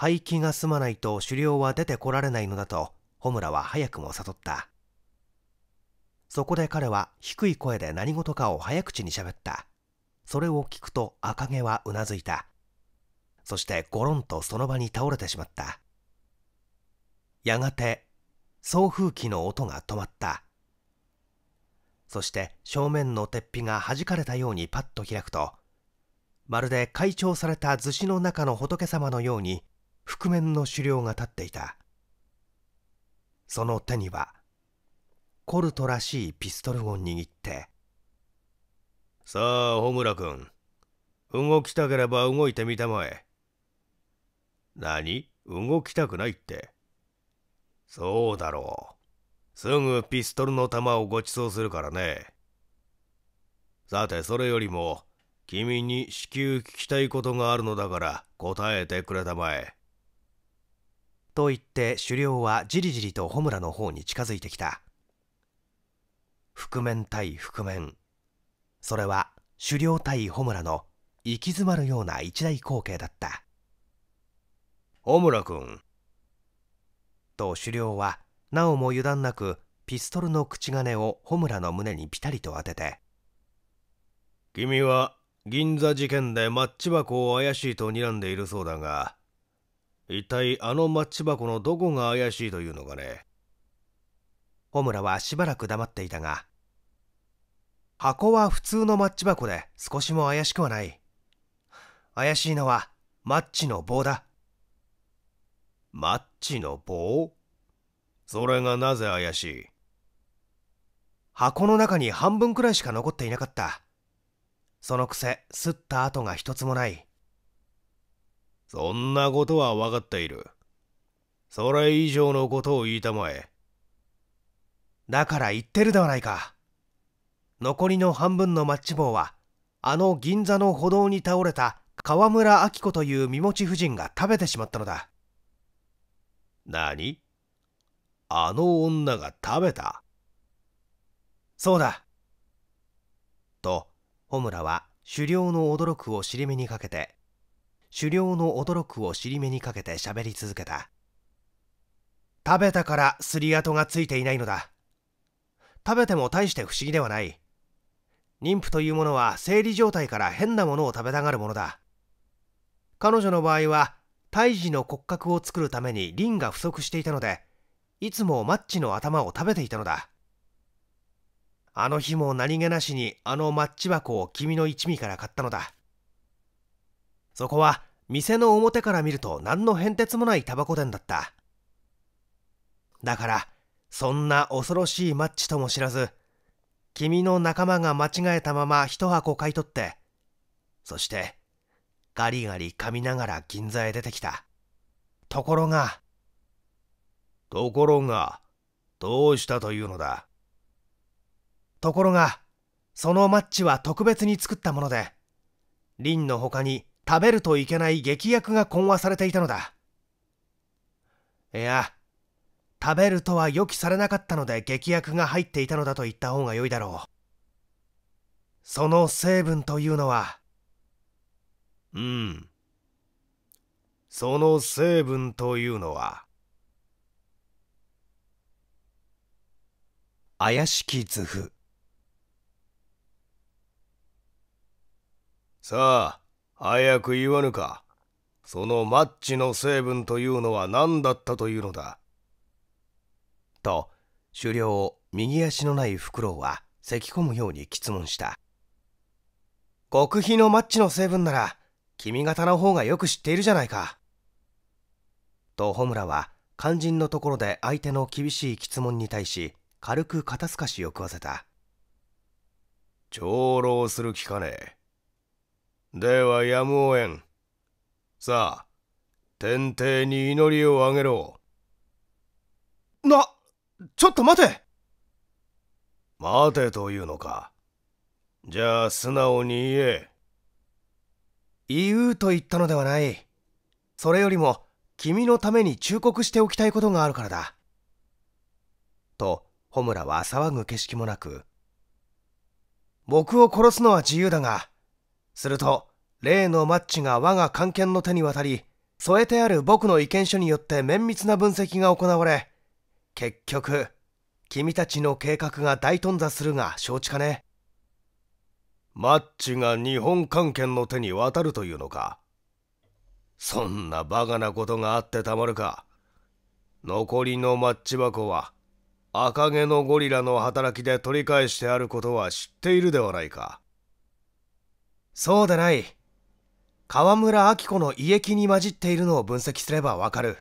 廃棄が済まないと狩猟は出てこられないのだと穂村は早くも悟ったそこで彼は低い声で何事かを早口に喋ったそれを聞くと赤毛はうなずいたそしてゴロンとその場に倒れてしまったやがて送風機の音が止まったそして正面の鉄皮が弾かれたようにパッと開くとまるで解消された厨子の中の仏様のように覆面の狩猟が立っていたその手にはコルトらしいピストルを握ってさあ穂村君動きたければ動いてみたまえ何動きたくないってそうだろうすぐピストルの弾をご馳走するからねさてそれよりも君に至急聞きたいことがあるのだから答えてくれたまえと言って狩猟はじりじりと穂村の方に近づいてきた覆面対覆面それは狩猟対穂村の行き詰まるような一大光景だった穂村君と狩猟はなおも油断なくピストルの口金を穂村の胸にピタリと当てて君は銀座事件でマッチ箱を怪しいと睨んでいるそうだが一体あのマッチ箱のどこが怪しいというのかね穂村はしばらく黙っていたが箱は普通のマッチ箱で少しも怪しくはない怪しいのはマッチの棒だマッチの棒それがなぜ怪しい箱の中に半分くらいしか残っていなかったそのくせ擦った跡が一つもないそんなことは分かっている。それ以上のことを言いたまえ。だから言ってるではないか。残りの半分のマッチ棒は、あの銀座の歩道に倒れた河村明子という身持ち夫人が食べてしまったのだ。何あの女が食べたそうだ。と、穂村は狩猟の驚くを尻目にかけて、狩猟の驚くを尻目にかけて喋り続けた食べたからすり跡がついていないのだ食べても大して不思議ではない妊婦というものは生理状態から変なものを食べたがるものだ彼女の場合は胎児の骨格を作るためにリンが不足していたのでいつもマッチの頭を食べていたのだあの日も何気なしにあのマッチ箱を君の一味から買ったのだそこは店の表から見ると何の変哲もないタバコ店だっただからそんな恐ろしいマッチとも知らず君の仲間が間違えたまま一箱買い取ってそしてガリガリ噛みながら銀座へ出てきたところがところがどうしたというのだところがそのマッチは特別に作ったものでリンの他に食べるといけない劇薬が混和されていたのだいや食べるとは予期されなかったので劇薬が入っていたのだと言った方が良いだろうその成分というのはうんその成分というのは怪しき図譜さあ早く言わぬか。そのマッチの成分というのは何だったというのだ。と、狩猟を右足のないフクロウは咳き込むように質問した。極秘のマッチの成分なら、君方の方がよく知っているじゃないか。と、穂村は肝心のところで相手の厳しい質問に対し、軽く肩透かしを食わせた。長老する気かねではやむをえん。さあ、天帝に祈りをあげろ。な、ちょっと待て待てというのか。じゃあ素直に言え。言うと言ったのではない。それよりも、君のために忠告しておきたいことがあるからだ。と、ホムラは騒ぐ景色もなく、僕を殺すのは自由だが、すると、例のマッチが我が官犬の手に渡り、添えてある僕の意見書によって綿密な分析が行われ、結局、君たちの計画が大頓挫するが承知かね。マッチが日本官憲の手に渡るというのか。そんなバカなことがあってたまるか。残りのマッチ箱は、赤毛のゴリラの働きで取り返してあることは知っているではないか。そうでない。河村明子の胃液に混じっているのを分析すればわかる。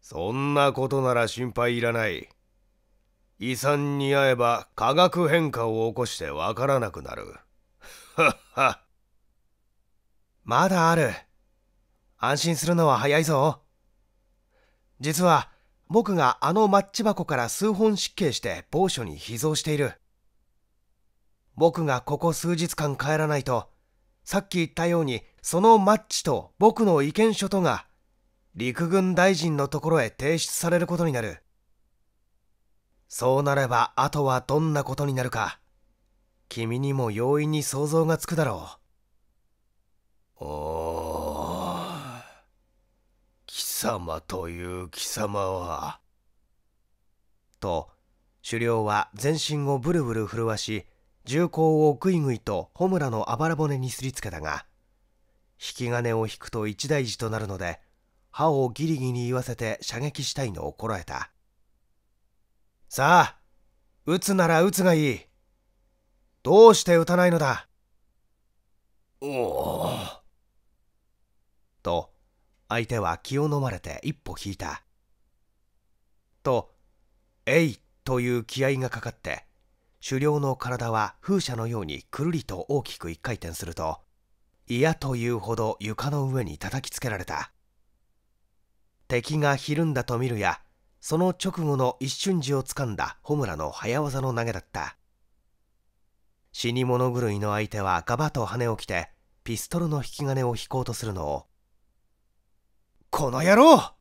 そんなことなら心配いらない。遺産に合えば化学変化を起こしてわからなくなる。はっは。まだある。安心するのは早いぞ。実は僕があのマッチ箱から数本失敬して某所に秘蔵している。僕がここ数日間帰らないと、さっき言ったように、そのマッチと僕の意見書とが、陸軍大臣のところへ提出されることになる。そうなれば、あとはどんなことになるか、君にも容易に想像がつくだろう。おー、貴様という貴様は。と、狩猟は全身をブルブル震わし、銃口をぐいぐいと穂村のあばら骨にすりつけたが引き金を引くと一大事となるので歯をギリギリ言わせて射撃したいのをこらえたさあ撃つなら撃つがいいどうして撃たないのだおおと相手は気を飲まれて一歩引いたと「えい」という気合がかかって狩猟の体は風車のようにくるりと大きく一回転すると嫌というほど床の上に叩きつけられた敵がひるんだと見るやその直後の一瞬時をつかんだ穂村の早技の投げだった死に物狂いの相手はガバと羽を着てピストルの引き金を引こうとするのを「この野郎!」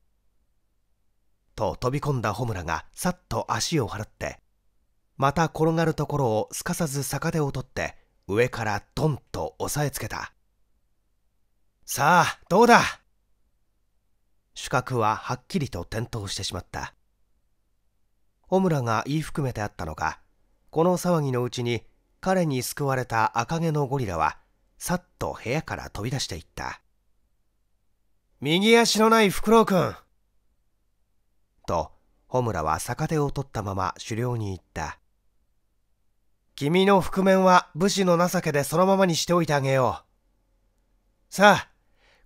と飛び込んだ穂村がさっと足を払ってまた転がるところをすかさず逆手を取って上からドンと押さえつけたさあどうだ主角ははっきりと転倒してしまった小村が言い含めてあったのかこの騒ぎのうちに彼に救われた赤毛のゴリラはさっと部屋から飛び出していった右足のないフクロウくんと穂村は逆手を取ったまま狩猟に行った君の覆面は武士の情けでそのままにしておいてあげよう。さあ、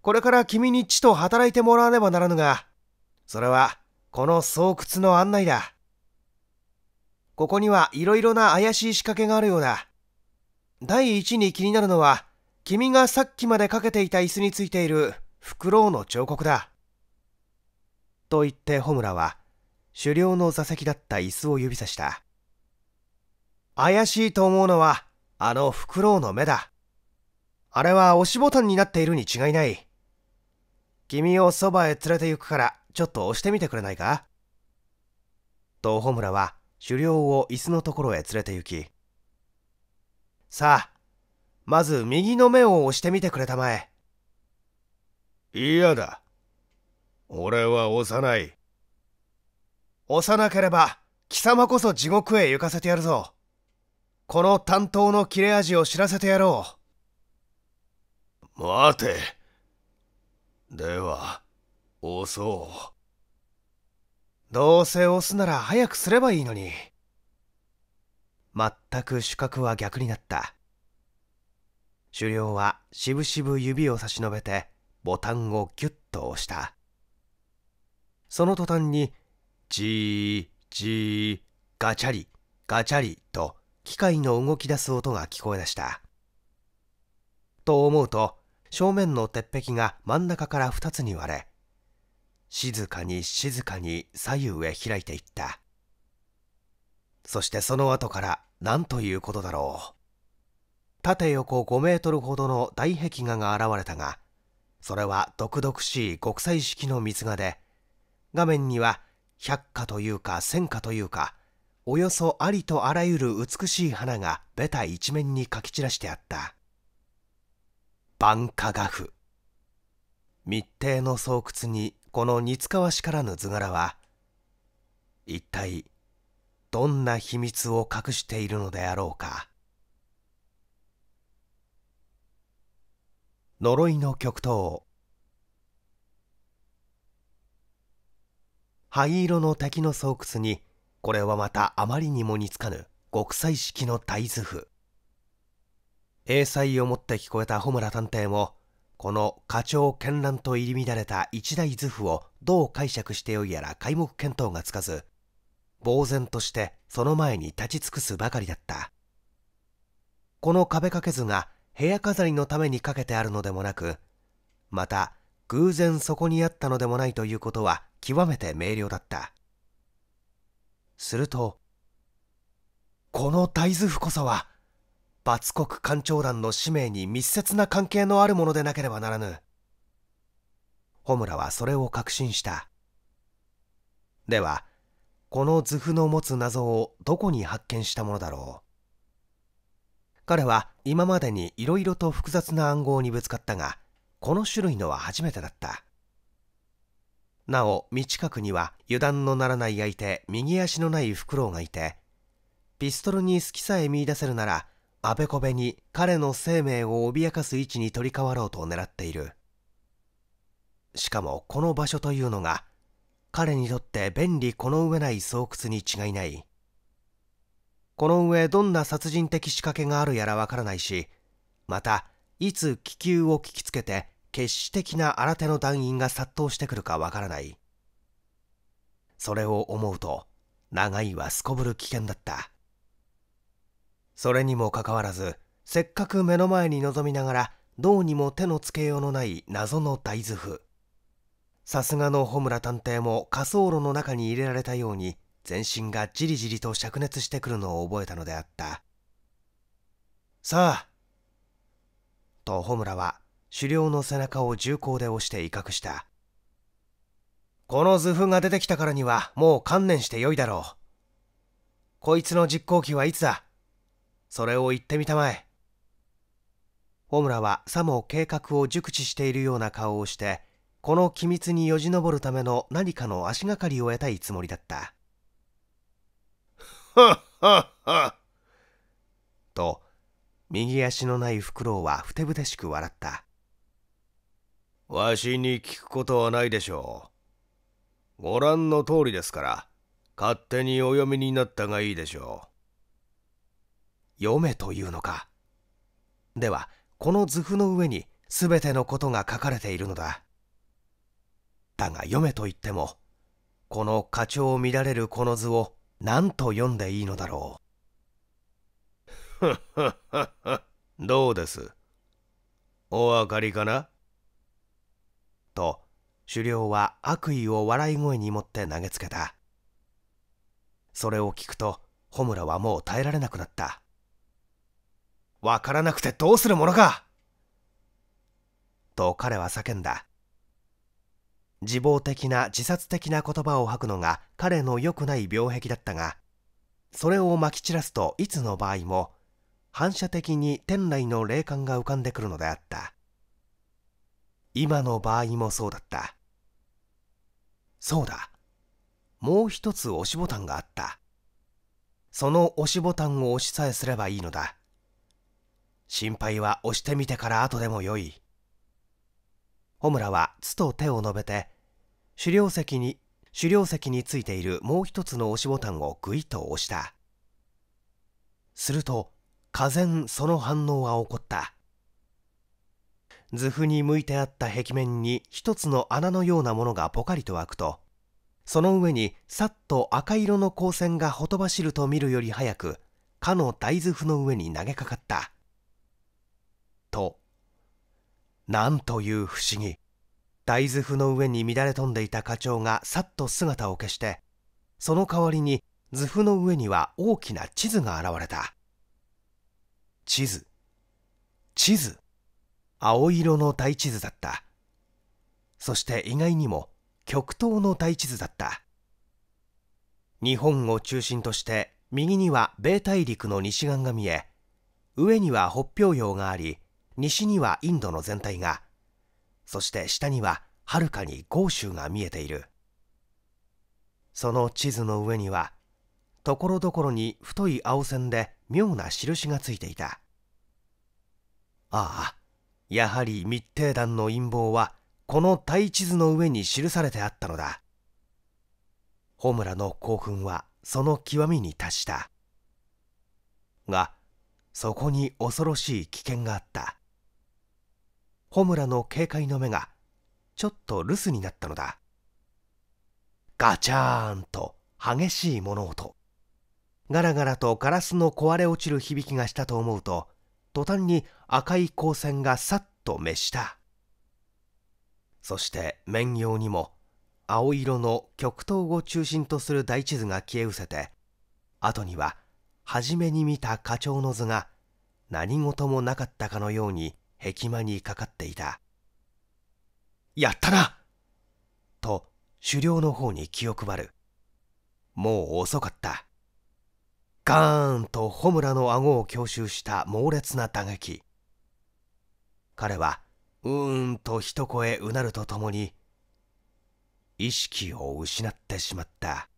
これから君に地と働いてもらわねばならぬが、それは、この巣窟の案内だ。ここには色々な怪しい仕掛けがあるようだ。第一に気になるのは、君がさっきまでかけていた椅子についているフクロウの彫刻だ。と言ってホムラは、狩猟の座席だった椅子を指さした。怪しいと思うのは、あのフクロウの目だ。あれは押しボタンになっているに違いない。君をそばへ連れて行くから、ちょっと押してみてくれないかと、穂村は狩猟を椅子のところへ連れて行き。さあ、まず右の目を押してみてくれたまえ。嫌だ。俺は押さない。押さなければ、貴様こそ地獄へ行かせてやるぞ。この担当の切れ味を知らせてやろう待てでは押そうどうせ押すなら早くすればいいのに全く主角は逆になった狩猟はしぶしぶ指を差し伸べてボタンをギュッと押したその途端にじーじーガチャリガチャリと機械の動き出す音が聞こえ出した。と思うと、正面の鉄壁が真ん中から2つに割れ、静かに静かに左右へ開いていった。そしてその後から何ということだろう。縦横5メートルほどの大壁画が現れたが、それは毒々しい極彩式の水画で、画面には百花というか千花というか、およそありとあらゆる美しい花がベタ一面にかき散らしてあった万花画布密偵の巣窟にこの似つかわしからぬ図柄は一体どんな秘密を隠しているのであろうか呪いの極東灰色の滝の巣窟にこれはまたあまりにも似つかぬ極彩式の大図譜英才をもって聞こえた穂村探偵もこの課長絢爛と入り乱れた一大図譜をどう解釈してよいやら皆目見当がつかず呆然としてその前に立ち尽くすばかりだったこの壁掛け図が部屋飾りのためにかけてあるのでもなくまた偶然そこにあったのでもないということは極めて明瞭だったするとこの大豆腐こそは罰国官庁団の使命に密接な関係のあるものでなければならぬ穂村はそれを確信したではこの図譜の持つ謎をどこに発見したものだろう彼は今までにいろいろと複雑な暗号にぶつかったがこの種類のは初めてだったなお道角には油断のならない相手右足のないフクロウがいてピストルに隙さえ見いだせるならあべこべに彼の生命を脅かす位置に取り替わろうと狙っているしかもこの場所というのが彼にとって便利この上ない巣窟に違いないこの上どんな殺人的仕掛けがあるやらわからないしまたいつ気球を聞きつけて決死的な新手の団員が殺到してくるかわからないそれを思うと長いはすこぶる危険だったそれにもかかわらずせっかく目の前に臨みながらどうにも手のつけようのない謎の大豆腐さすがの穂村探偵も滑走路の中に入れられたように全身がじりじりと灼熱してくるのを覚えたのであったさあと穂村は狩猟の背中を銃口で押して威嚇したこの図譜が出てきたからにはもう観念してよいだろうこいつの実行期はいつだそれを言ってみたまえ小村はさも計画を熟知しているような顔をしてこの機密によじ登るための何かの足がかりを得たいつもりだったはっはっはと右足のないフクロウはふてぶてしく笑ったわしに聞くことはないでしょう。ご覧の通りですから、勝手にお読みになったがいいでしょう。読めというのか。では、この図譜の上に全てのことが書かれているのだ。だが読めと言っても、この課長見られるこの図を何と読んでいいのだろう。どうですお分かりかなと狩猟は悪意を笑い声に持って投げつけたそれを聞くと穂村はもう耐えられなくなったわからなくてどうするものかと彼は叫んだ自暴的な自殺的な言葉を吐くのが彼の良くない病壁だったがそれをまき散らすといつの場合も反射的に天雷の霊感が浮かんでくるのであった今の場合もそうだったそうだもう一つ押しボタンがあったその押しボタンを押しさえすればいいのだ心配は押してみてから後でもよい穂村はつと手を伸べて狩猟席に狩猟席についているもう一つの押しボタンをぐいと押したすると、ぜんその反応は起こった。図譜に向いてあった壁面に一つの穴のようなものがポカリと開くとその上にさっと赤色の光線がほとばしると見るより早くかの大図譜の上に投げかかったとなんという不思議大図譜の上に乱れ飛んでいた課長がさっと姿を消してその代わりに図譜の上には大きな地図が現れた地図地図青色の大地図だったそして意外にも極東の大地図だった日本を中心として右には米大陸の西岸が見え上には北氷洋があり西にはインドの全体がそして下にははるかに豪州が見えているその地図の上にはところどころに太い青線で妙な印がついていたああやはり密偵団の陰謀はこの大地図の上に記されてあったのだ穂村の興奮はその極みに達したがそこに恐ろしい危険があった穂村の警戒の目がちょっと留守になったのだガチャーンと激しい物音ガラガラとガラスの壊れ落ちる響きがしたと思うと途端に赤い光線がさっと滅したそして面用にも青色の極東を中心とする大地図が消え失せて後には初めに見た花鳥の図が何事もなかったかのように壁間にかかっていた「やったな!」と狩猟の方に気を配るもう遅かったガーンとホムラの顎を強襲した猛烈な打撃彼はうーんと一声うなるとともに意識を失ってしまった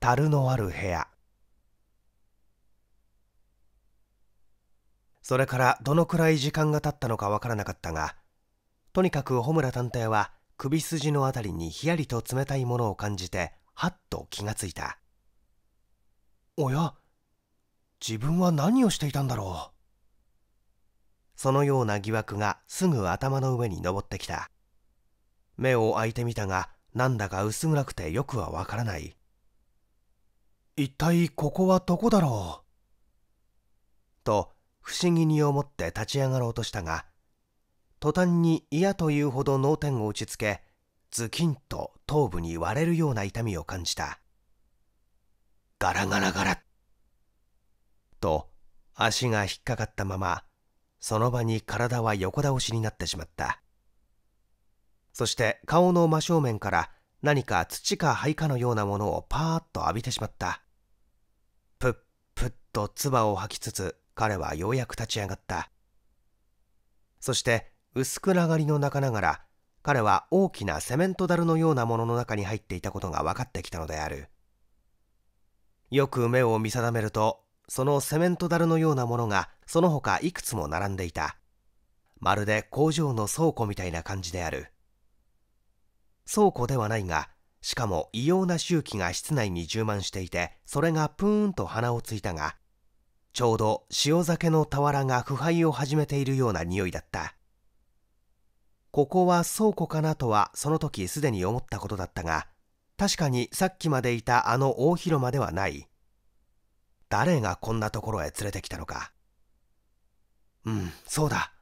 樽のある部屋それからどのくらい時間が経ったのかわからなかったがとにかく穂村探偵は首筋のあたりにひやりと冷たいものを感じてはっと気がついたおや自分は何をしていたんだろうそのような疑惑がすぐ頭の上に上ってきた目を開いてみたがなんだか薄暗くてよくはわからない一体ここはどこだろうと不思議に思って立ち上がろうとしたが途端に嫌というほど脳天を打ちつけズキンと頭部に割れるような痛みを感じたガラガラガラと足が引っかかったままその場に体は横倒しになってしまったそして顔の真正面から何か土か灰かのようなものをパーッと浴びてしまったプップッと唾を吐きつつ彼はようやく立ち上がったそして薄くながりの中ながら彼は大きなセメント樽のようなものの中に入っていたことが分かってきたのであるよく目を見定めるとそのセメント樽のようなものがその他いくつも並んでいたまるで工場の倉庫みたいな感じである倉庫ではないがしかも異様な周期が室内に充満していてそれがプーンと鼻をついたがちょうど塩酒の俵が腐敗を始めているような匂いだったここは倉庫かなとはその時すでに思ったことだったが確かにさっきまでいたあの大広間ではない誰がこんなところへ連れてきたのかうんそうだ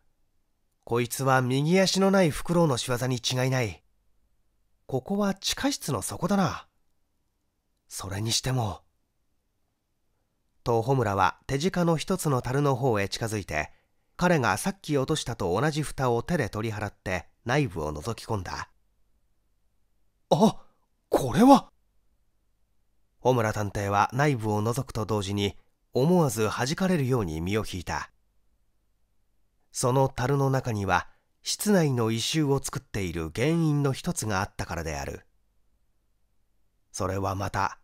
こいつは右足のないフクロウの仕業に違いないここは地下室の底だなそれにしてもと穂村は手近の一つの樽の方へ近づいて彼がさっき落としたと同じ蓋を手で取り払って内部を覗き込んだ。あ、これは小村探偵は内部を覗くと同時に思わず弾かれるように身を引いた。その樽の中には室内の異臭を作っている原因の一つがあったからである。それはまた、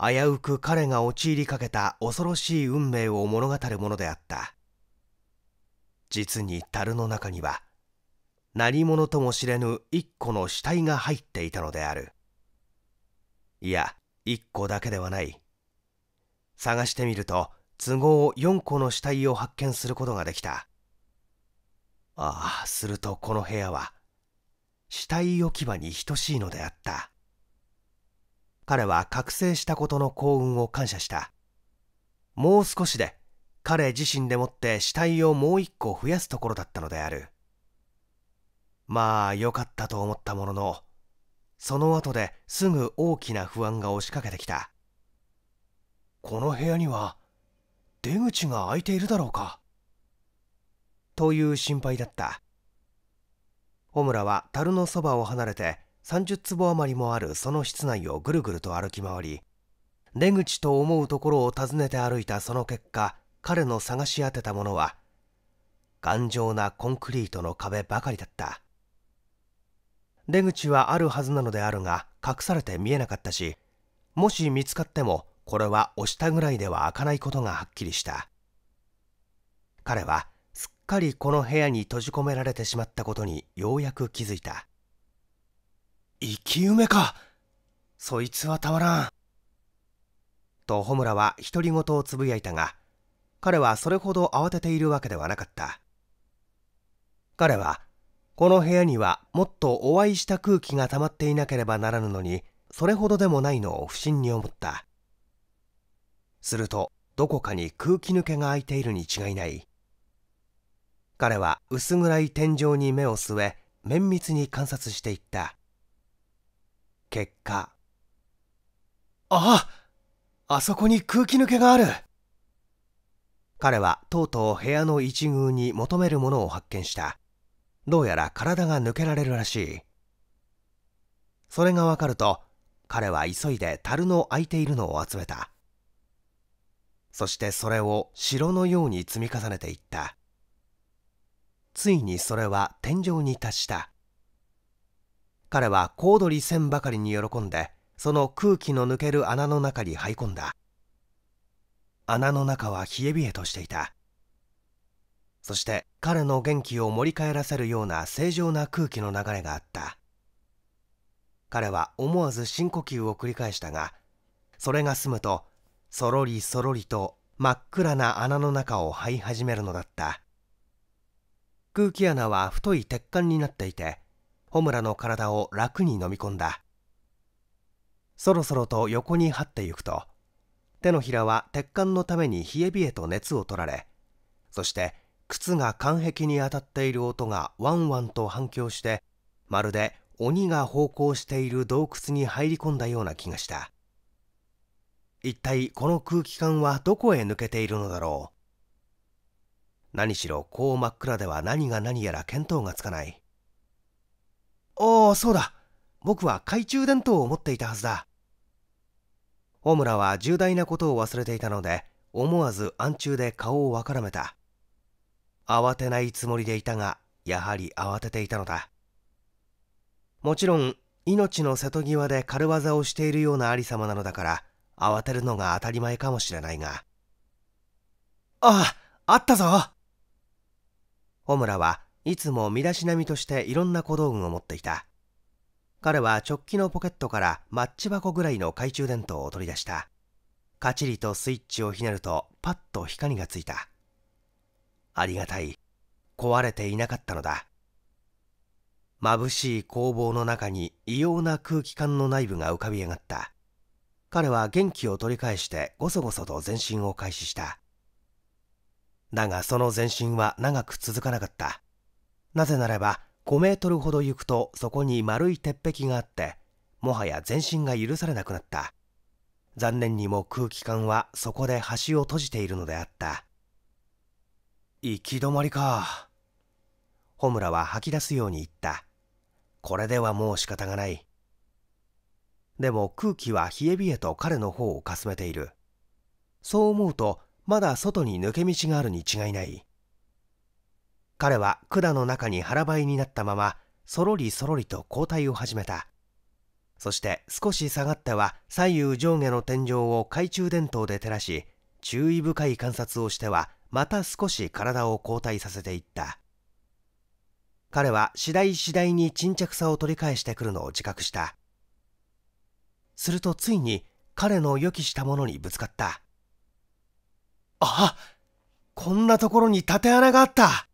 危うく彼が陥りかけた恐ろしい運命を物語るものであった。実に樽の中には何者とも知れぬ一個の死体が入っていたのであるいや一個だけではない探してみると都合4個の死体を発見することができたああするとこの部屋は死体置き場に等しいのであった彼は覚醒したことの幸運を感謝したもう少しで彼自身でもって死体をもう一個増やすところだったのであるまあ良かったと思ったもののその後ですぐ大きな不安が押しかけてきたこの部屋には出口が開いているだろうかという心配だった穂村は樽のそばを離れて30坪余りもあるその室内をぐるぐると歩き回り出口と思うところを訪ねて歩いたその結果彼の探し当てたものは頑丈なコンクリートの壁ばかりだった出口はあるはずなのであるが隠されて見えなかったしもし見つかってもこれは押したぐらいでは開かないことがはっきりした彼はすっかりこの部屋に閉じ込められてしまったことにようやく気づいた生き埋めかそいつはたまらんと穂村は独り言をつぶやいたが彼はそれほど慌てているわけではなかった彼はこの部屋にはもっとお会いした空気が溜まっていなければならぬのにそれほどでもないのを不審に思ったするとどこかに空気抜けが空いているに違いない彼は薄暗い天井に目を据え綿密に観察していった結果あああそこに空気抜けがある彼はとうとう部屋の一宮に求めるものを発見したどうやら体が抜けられるらしいそれがわかると彼は急いで樽の空いているのを集めたそしてそれを城のように積み重ねていったついにそれは天井に達した彼は小躍り線ばかりに喜んでその空気の抜ける穴の中に這い込んだ穴の中は冷え冷えとしていたそして彼の元気を盛り返らせるような正常な空気の流れがあった彼は思わず深呼吸を繰り返したがそれが済むとそろりそろりと真っ暗な穴の中を這い始めるのだった空気穴は太い鉄管になっていて穂村の体を楽に飲み込んだそろそろと横に這ってゆくと手のひらは鉄管のために冷え冷えと熱を取られそして靴が間壁に当たっている音がワンワンと反響してまるで鬼が奉公している洞窟に入り込んだような気がした一体この空気感はどこへ抜けているのだろう何しろこう真っ暗では何が何やら見当がつかないああそうだ僕は懐中電灯を持っていたはずだ大村は重大なことを忘れていたので思わず暗中で顔をわからめた慌てないつもりでいたがやはり慌てていたのだもちろん命の瀬戸際で軽業をしているようなありさまなのだから慌てるのが当たり前かもしれないがあああったぞ小村はいつも身だしなみとしていろんな小道具を持っていた彼は直帰のポケットからマッチ箱ぐらいの懐中電灯を取り出した。カチリとスイッチをひねるとパッと光がついた。ありがたい。壊れていなかったのだ。眩しい工房の中に異様な空気感の内部が浮かび上がった。彼は元気を取り返してごそごそと前進を開始した。だがその前進は長く続かなかった。なぜならば5メートルほど行くとそこに丸い鉄壁があってもはや全身が許されなくなった残念にも空気管はそこで端を閉じているのであった行き止まりか穂村は吐き出すように言ったこれではもう仕方がないでも空気は冷え冷えと彼の方をかすめているそう思うとまだ外に抜け道があるに違いない彼は管の中に腹ばいになったままそろりそろりと交代を始めたそして少し下がっては左右上下の天井を懐中電灯で照らし注意深い観察をしてはまた少し体を交代させていった彼は次第次第に沈着さを取り返してくるのを自覚したするとついに彼の予期したものにぶつかったあこんなところに縦穴があった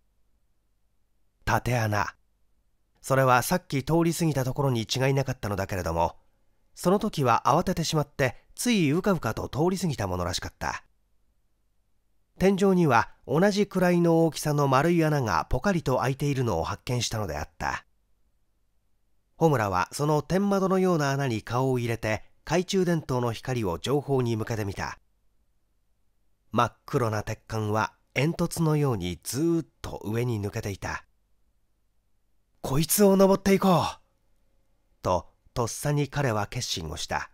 縦穴それはさっき通り過ぎたところに違いなかったのだけれどもその時は慌ててしまってついうかうかと通り過ぎたものらしかった天井には同じくらいの大きさの丸い穴がポカリと開いているのを発見したのであった穂村はその天窓のような穴に顔を入れて懐中電灯の光を情報に向けてみた真っ黒な鉄管は煙突のようにずーっと上に抜けていたこいつを登っていこうととっさに彼は決心をした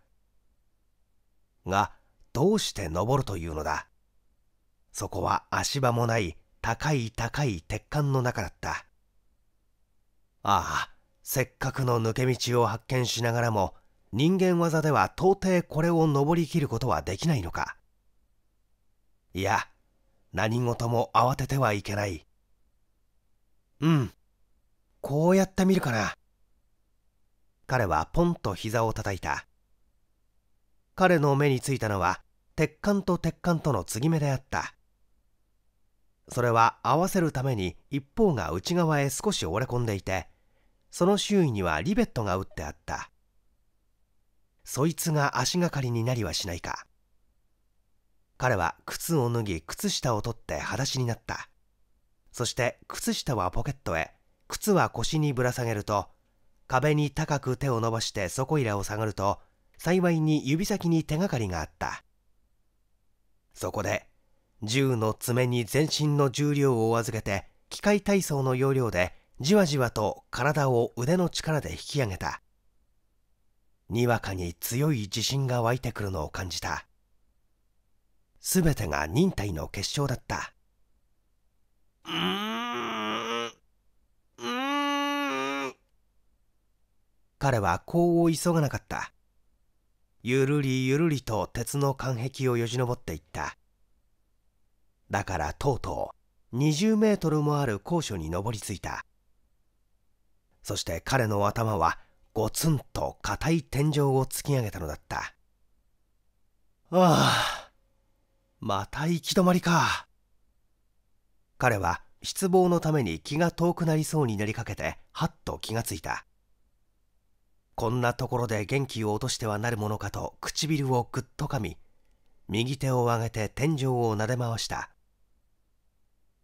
がどうして登るというのだそこは足場もない高い高い鉄管の中だったああせっかくの抜け道を発見しながらも人間技では到底これを登りきることはできないのかいや何事も慌ててはいけないうんこうやってみるかな。彼はポンと膝を叩いた。彼の目についたのは、鉄管と鉄管との継ぎ目であった。それは合わせるために一方が内側へ少し折れ込んでいて、その周囲にはリベットが打ってあった。そいつが足がかりになりはしないか。彼は靴を脱ぎ靴下を取って裸足になった。そして靴下はポケットへ、靴は腰にぶら下げると壁に高く手を伸ばして底いらを下がると幸いに指先に手がかりがあったそこで銃の爪に全身の重量を預けて機械体操の要領でじわじわと体を腕の力で引き上げたにわかに強い自信が湧いてくるのを感じた全てが忍耐の結晶だったうん彼はこう急がなかったゆるりゆるりと鉄の間壁をよじ登っていっただからとうとう20メートルもある高所に登りついたそして彼の頭はゴツンと硬い天井を突き上げたのだったああまた行き止まりか彼は失望のために気が遠くなりそうになりかけてはっと気がついたこんなところで元気を落としてはなるものかと唇をぐっと噛み右手を上げて天井をなで回した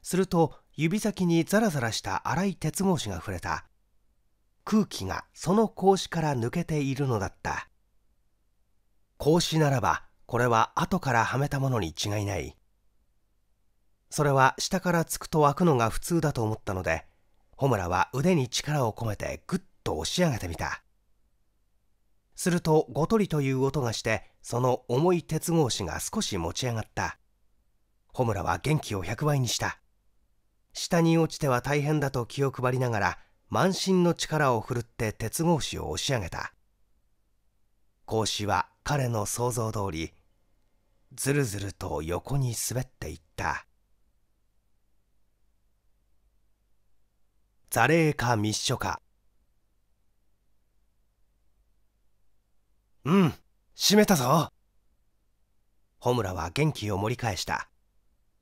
すると指先にザラザラした粗い鉄格子が触れた空気がその格子から抜けているのだった格子ならばこれは後からはめたものに違いないそれは下から突くと開くのが普通だと思ったので穂村は腕に力を込めてぐっと押し上げてみたするとゴトリという音がしてその重い鉄格子が少し持ち上がった穂村は元気を100倍にした下に落ちては大変だと気を配りながら満身の力を振るって鉄格子を押し上げた格子は彼の想像通りずるずると横に滑っていったザレーか密書かうん閉めたぞ穂村は元気を盛り返した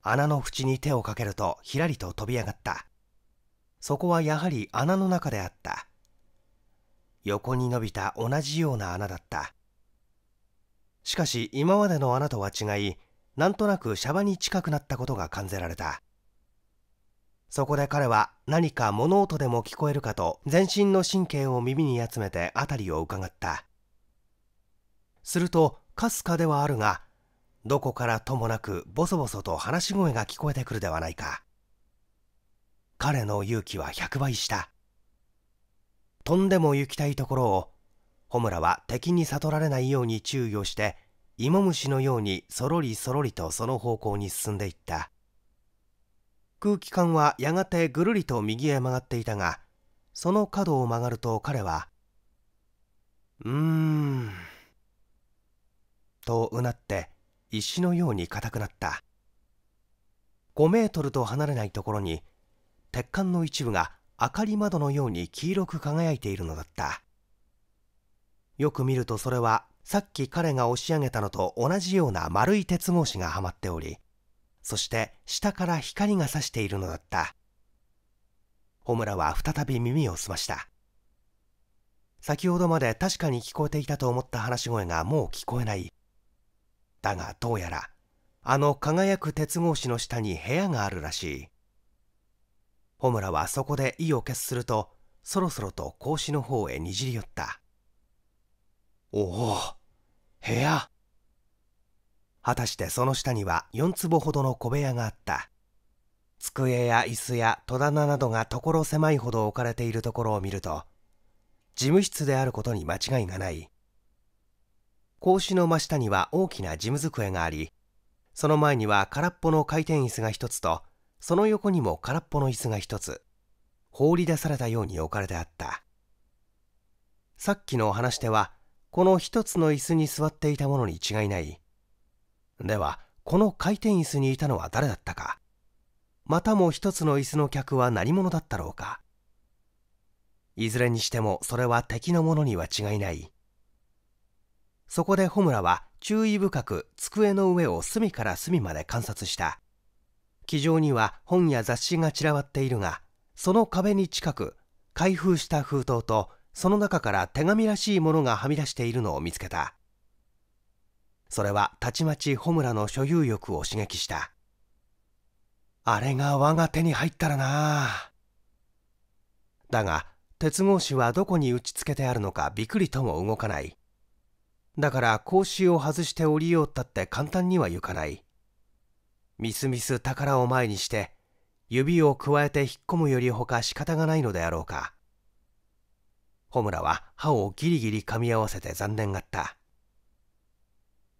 穴の縁に手をかけるとひらりと飛び上がったそこはやはり穴の中であった横に伸びた同じような穴だったしかし今までの穴とは違いなんとなくシャバに近くなったことが感じられたそこで彼は何か物音でも聞こえるかと全身の神経を耳に集めて辺りを伺ったするとかすかではあるがどこからともなくボソボソと話し声が聞こえてくるではないか彼の勇気は100倍した飛んでも行きたいところを穂村は敵に悟られないように注意をして芋虫のようにそろりそろりとその方向に進んでいった空気管はやがてぐるりと右へ曲がっていたがその角を曲がると彼は「うーん」とうなって石のように硬くなった5メートルと離れないところに鉄管の一部が明かり窓のように黄色く輝いているのだったよく見るとそれはさっき彼が押し上げたのと同じような丸い鉄格子がはまっておりそして下から光が差しているのだった穂村は再び耳を澄ました先ほどまで確かに聞こえていたと思った話し声がもう聞こえないだがどうやらあの輝く鉄格子の下に部屋があるらしい穂村はそこで意を決するとそろそろと格子の方へにじり寄ったおお部屋果たしてその下には4坪ほどの小部屋があった机や椅子や戸棚などが所狭いほど置かれているところを見ると事務室であることに間違いがない格子の真下には大きな事務机がありその前には空っぽの回転椅子が1つとその横にも空っぽの椅子が1つ放り出されたように置かれてあったさっきの話ではこの1つの椅子に座っていたものに違いないではこの回転椅子にいたのは誰だったかまたも1つの椅子の客は何者だったろうかいずれにしてもそれは敵のものには違いないそこでホムラは注意深く机の上を隅から隅まで観察した機上には本や雑誌が散らばっているがその壁に近く開封した封筒とその中から手紙らしいものがはみ出しているのを見つけたそれはたちまちホムラの所有欲を刺激したあれが我が手に入ったらなだが鉄格子はどこに打ちつけてあるのかびくりとも動かないだから格子を外して降りようったって簡単にはいかない。みすみす宝を前にして、指をくわえて引っ込むよりほか仕方がないのであろうか。穂村は歯をギリギリ噛み合わせて残念がった。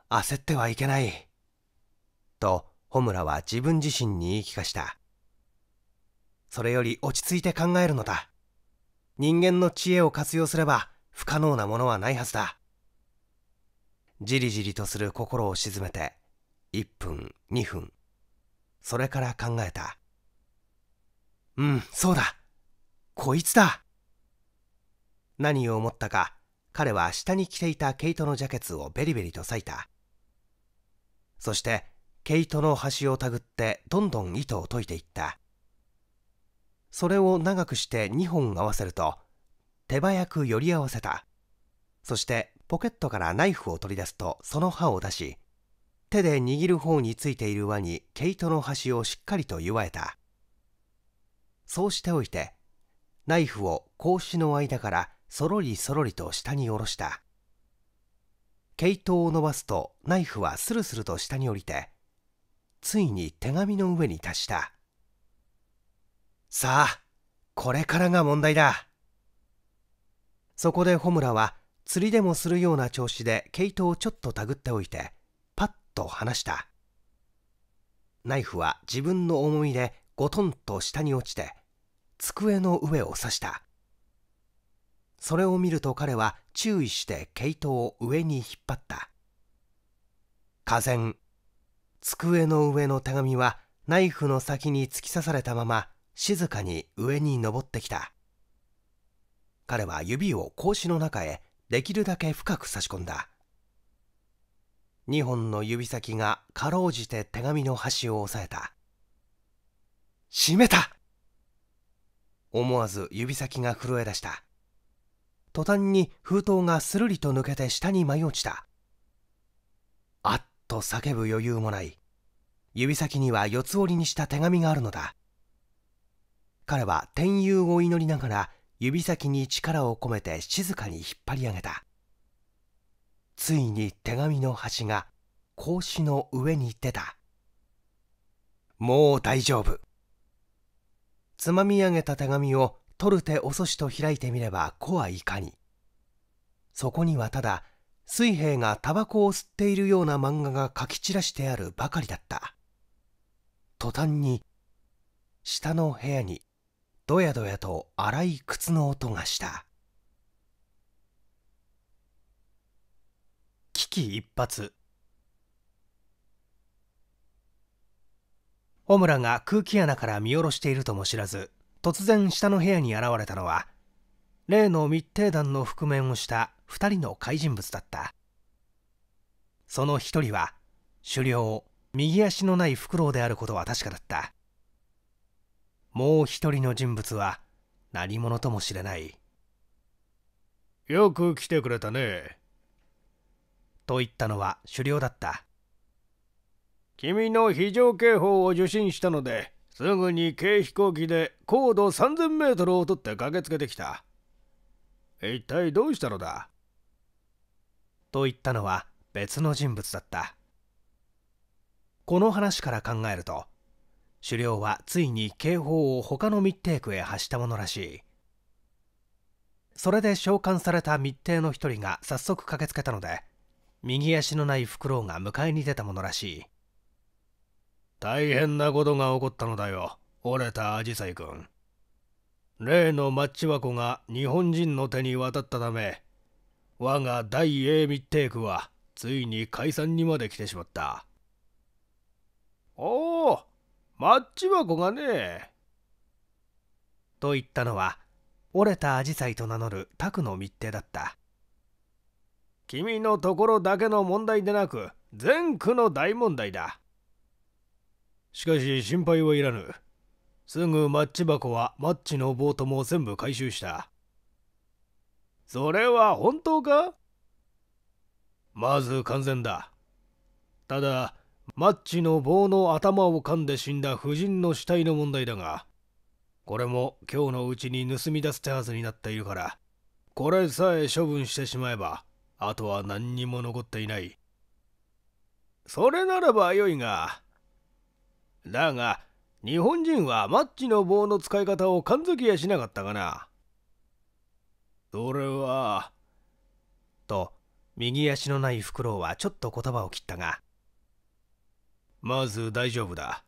焦ってはいけない。と、穂村は自分自身に言い聞かした。それより落ち着いて考えるのだ。人間の知恵を活用すれば不可能なものはないはずだ。じりじりとする心を静めて1分2分それから考えたうんそうだこいつだ何を思ったか彼は下に着ていた毛糸のジャケツをベリベリと裂いたそして毛糸の端をたぐってどんどん糸を解いていったそれを長くして2本合わせると手早く寄り合わせたそしてポケットからナイフを取り出すとその刃を出し手で握る方についている輪に毛糸の端をしっかりと祝えたそうしておいてナイフを格子の間からそろりそろりと下に下ろした毛糸を伸ばすとナイフはスルスルと下に降りてついに手紙の上に達したさあこれからが問題だそこで穂村は釣りでもするような調子で毛糸をちょっと手繰っておいてパッと離したナイフは自分の重みでゴトンと下に落ちて机の上を刺したそれを見ると彼は注意して毛糸を上に引っ張った風然机の上の手紙はナイフの先に突き刺されたまま静かに上に登ってきた彼は指を格子の中へできるだけ深く差し込んだ2本の指先がかろうじて手紙の端を押さえた閉めた思わず指先が震え出した途端に封筒がするりと抜けて下に舞い落ちたあっと叫ぶ余裕もない指先には四つ折りにした手紙があるのだ彼は天佑を祈りながら指先に力を込めて静かに引っ張り上げたついに手紙の端が格子の上に出たもう大丈夫つまみ上げた手紙を取る手遅しと開いてみれば子はいかにそこにはただ水兵がタバコを吸っているような漫画が書き散らしてあるばかりだった途端に下の部屋にどやどやと荒い靴の音がした危機一髪小村が空気穴から見下ろしているとも知らず突然下の部屋に現れたのは例の密偵団の覆面をした2人の怪人物だったその1人は狩猟右足のないフクロウであることは確かだったもう一人の人物は何者とも知れないよく来てくれたねと言ったのは狩猟だった君の非常警報を受信したのですぐに軽飛行機で高度 3000m を取って駆けつけてきた一体どうしたのだと言ったのは別の人物だったこの話から考えると狩猟はついに警報を他の密偵区へ発したものらしいそれで召喚された密偵の一人が早速駆けつけたので右足のないフクロウが迎えに出たものらしい大変なことが起こったのだよ折れたアジサイ君例のマッチ箱が日本人の手に渡ったため我が大英密偵区はついに解散にまで来てしまったおおマッチ箱がねえ。と言ったのは折れたアジサイと名乗るタクの密偵だった君のところだけの問題でなく全区の大問題だしかし心配はいらぬすぐマッチ箱はマッチのボートも全部回収したそれは本当かまず完全だただマッチの棒の頭を噛んで死んだ夫人の死体の問題だが、これも今日のうちに盗み出す手はずになっているから、これさえ処分してしまえば、あとは何にも残っていない。それならばよいが。だが、日本人はマッチの棒の使い方を感づきやしなかったがな。それは。と、右足のないフクロウはちょっと言葉を切ったが、まず大丈夫だ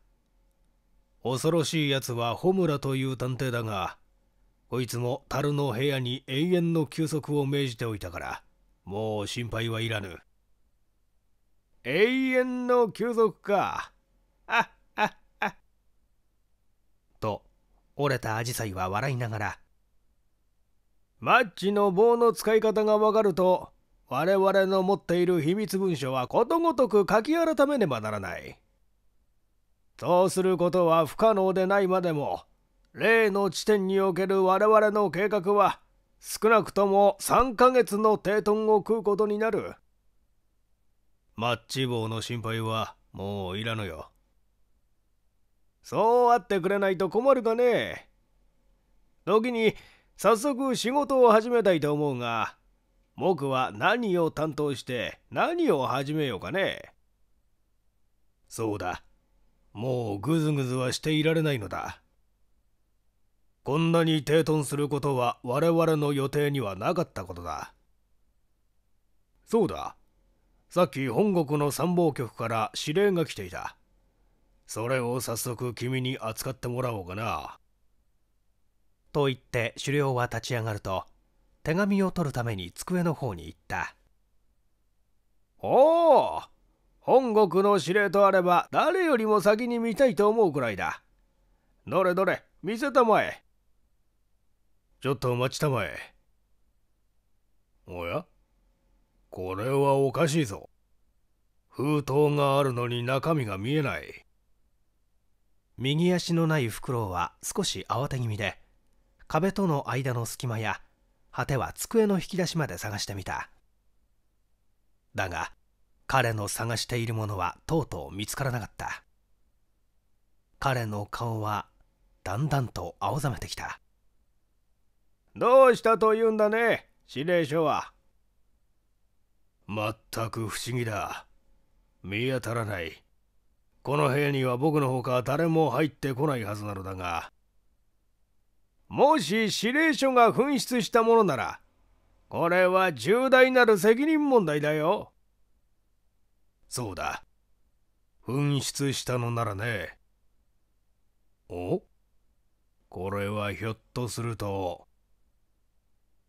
恐ろしい奴はホムラという探偵だがこいつも樽の部屋に永遠の休息を命じておいたからもう心配はいらぬ永遠の休息かあっあっあっと折れたアジサイは笑いながらマッチの棒の使い方がわかると我々の持っている秘密文書はことごとく書き改めねばならない。そうすることは不可能でないまでも例の地点における我々の計画は少なくとも3ヶ月の停頓を食うことになるマッチ棒の心配はもういらぬよそうあってくれないと困るかね時に早速仕事を始めたいと思うが僕は何を担当して何を始めようかねそうだもうぐずぐずはしていられないのだこんなに停頓することは我々の予定にはなかったことだそうださっき本国の参謀局から指令が来ていたそれを早速君に扱ってもらおうかなと言って狩猟は立ち上がると手紙を取るために机の方に行ったおお本国の指令とあれば誰よりも先に見たいと思うくらいだどれどれ見せたまえちょっと待ちたまえおやこれはおかしいぞ封筒があるのに中身が見えない右足のないフクロウは少し慌て気味で壁との間の隙間や果ては机の引き出しまで探してみただが彼の探しているものはとうとう見つからなかった彼の顔はだんだんと青ざめてきたどうしたというんだね司令所は全く不思議だ見当たらないこの部屋には僕のほか誰も入ってこないはずなのだがもし指令書が紛失したものならこれは重大なる責任問題だよそうだ紛失したのならねおこれはひょっとすると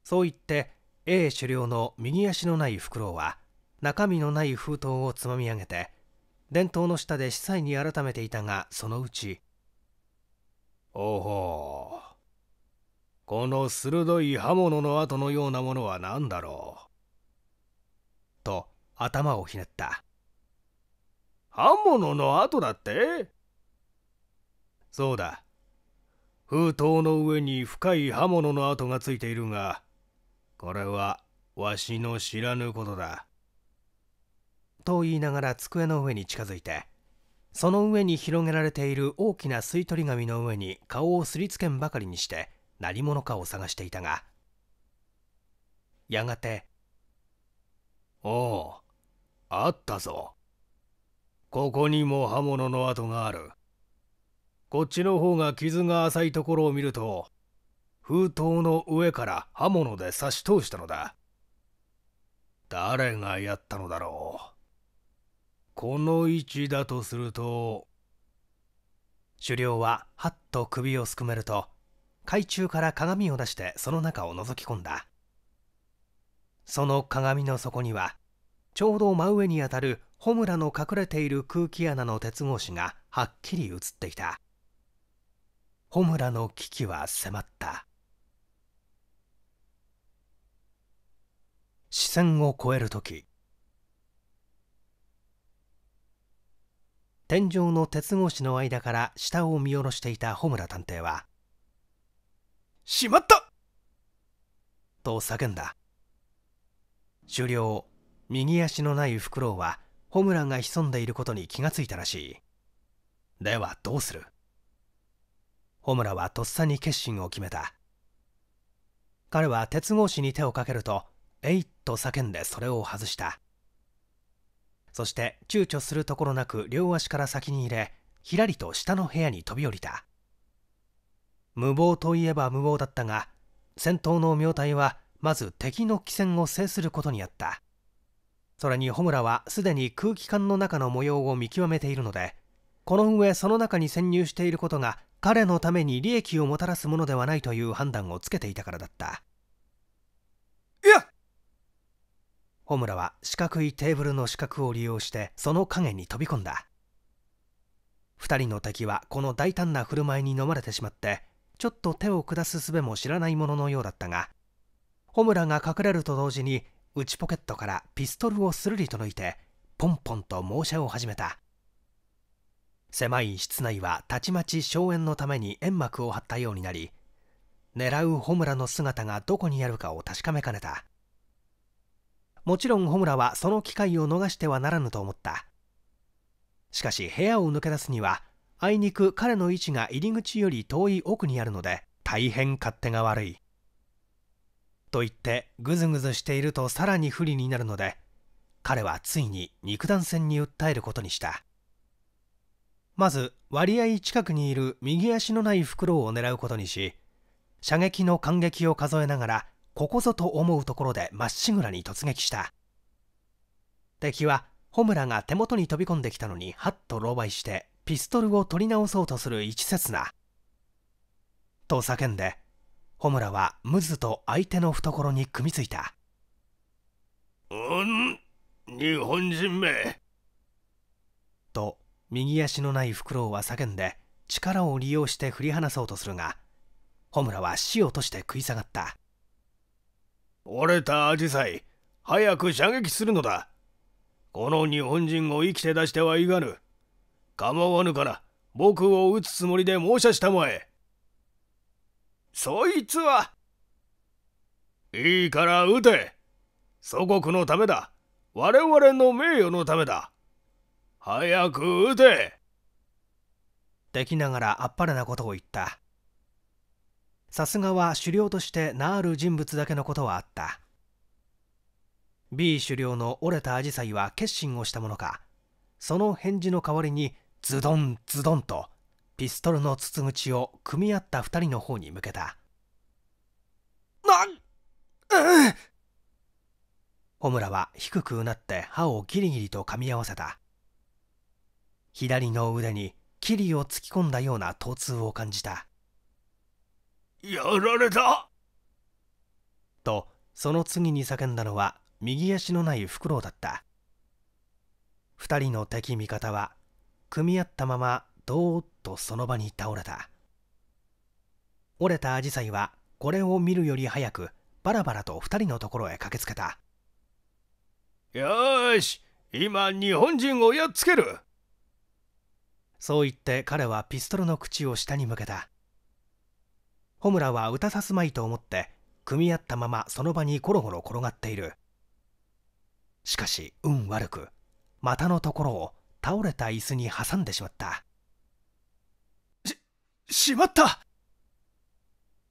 そう言って A 狩猟の右足のないフクロウは中身のない封筒をつまみ上げて伝統の下で司祭に改めていたがそのうち「おほうこの鋭い刃物の跡のようなものは何だろう」と頭をひねった刃物の跡だってそうだ封筒の上に深い刃物の跡がついているがこれはわしの知らぬことだと言いながら机の上に近づいてその上に広げられている大きな吸い取り紙の上に顔をすりつけんばかりにして何者かを探していたがやがて「おおあったぞここにも刃物の跡があるこっちの方が傷が浅いところを見ると封筒の上から刃物で刺し通したのだ誰がやったのだろうこの位置だとすると狩猟ははっと首をすくめると海中から鏡を出してその中を覗き込んだその鏡の底にはちょうど真上にあたるホムラの隠れている空気穴の鉄格子がはっきり映っていたホムラの危機は迫った視線を越える時天井の鉄格子の間から下を見下ろしていたホムラ探偵は「しまった!」と叫んだ狩猟右足のないフクロウはホムランが潜んでいることに気がついたらしいではどうするホムラはとっさに決心を決めた彼は鉄格子に手をかけると「えいっ!」と叫んでそれを外したそして躊躇するところなく両足から先に入れひらりと下の部屋に飛び降りた無謀といえば無謀だったが戦闘の妙体はまず敵の汽船を制することにあったそれに穂村はすでに空気管の中の模様を見極めているのでこの上その中に潜入していることが彼のために利益をもたらすものではないという判断をつけていたからだったいや穂村は四角いテーブルの四角を利用してその影に飛び込んだ2人の敵はこの大胆な振る舞いに飲まれてしまってちょっと手を下す術も知らないもののようだったが穂村が隠れると同時に内ポケットからピストルをするりと抜いてポンポンと猛射を始めた狭い室内はたちまち荘園のために煙幕を張ったようになり狙う穂村の姿がどこにあるかを確かめかねたもちろん穂村はその機会を逃してはならぬと思ったしかし部屋を抜け出すにはあいにく彼の位置が入り口より遠い奥にあるので大変勝手が悪いと言ってぐずぐずしているとさらに不利になるので彼はついに肉弾戦に訴えることにしたまず割合近くにいる右足のない袋を狙うことにし射撃の間隙を数えながらここぞと思うところでまっしぐらに突撃した敵はホムラが手元に飛び込んできたのにハッと狼狽してピストルを取り直そうとする一刹那と叫んで穂村はムズと相手の懐に組みついたうん日本人めと右足のないフクロウは叫んで力を利用して振り離そうとするが穂村は死をとして食い下がった折れたアジサイ早く射撃するのだこの日本人を生きて出してはいかぬ構わぬから僕を撃つつもりで申ししたまえそいつはいいから撃て祖国のためだ我々の名誉のためだ早く撃てできながらあっぱれなことを言ったさすがは狩猟として名ある人物だけのことはあった B 狩猟の折れたアジサイは決心をしたものかその返事の代わりにズドンズドンとピストルの筒口を組み合った2人の方に向けたなんうん小村は低くうなって歯をギリギリと噛み合わせた左の腕に霧を突き込んだような疼痛を感じたやられたとその次に叫んだのは右足のないフクロウだった2人の敵味方は組み合ったままどーっとその場に倒れた折れたアジサイはこれを見るより早くバラバラと2人のところへ駆けつけたよし今日本人をやっつけるそう言って彼はピストルの口を下に向けた穂村は打たさすまいと思って組み合ったままその場にゴロゴロ転がっているしかし運悪く股のところを倒れた椅子に挟んでしまったしまった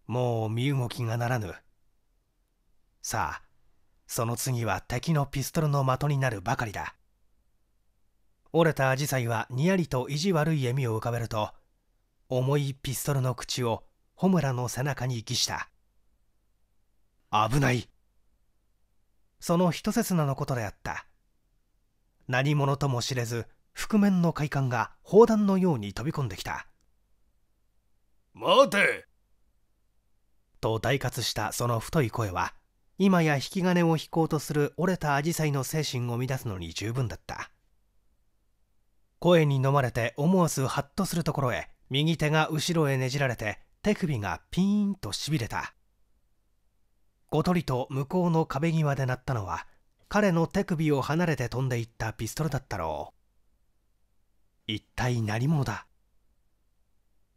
もう身動きがならぬさあその次は敵のピストルの的になるばかりだ折れたアジサイはにやりと意地悪い笑みを浮かべると重いピストルの口をホムラの背中に息した危ないその一刹那のことであった何者とも知れず覆面の快感が砲弾のように飛び込んできた待てと大喝したその太い声は今や引き金を引こうとする折れたアジサイの精神を乱すのに十分だった声に飲まれて思わずハッとするところへ右手が後ろへねじられて手首がピーンとしびれたごとりと向こうの壁際で鳴ったのは彼の手首を離れて飛んでいったピストルだったろう一体何者だ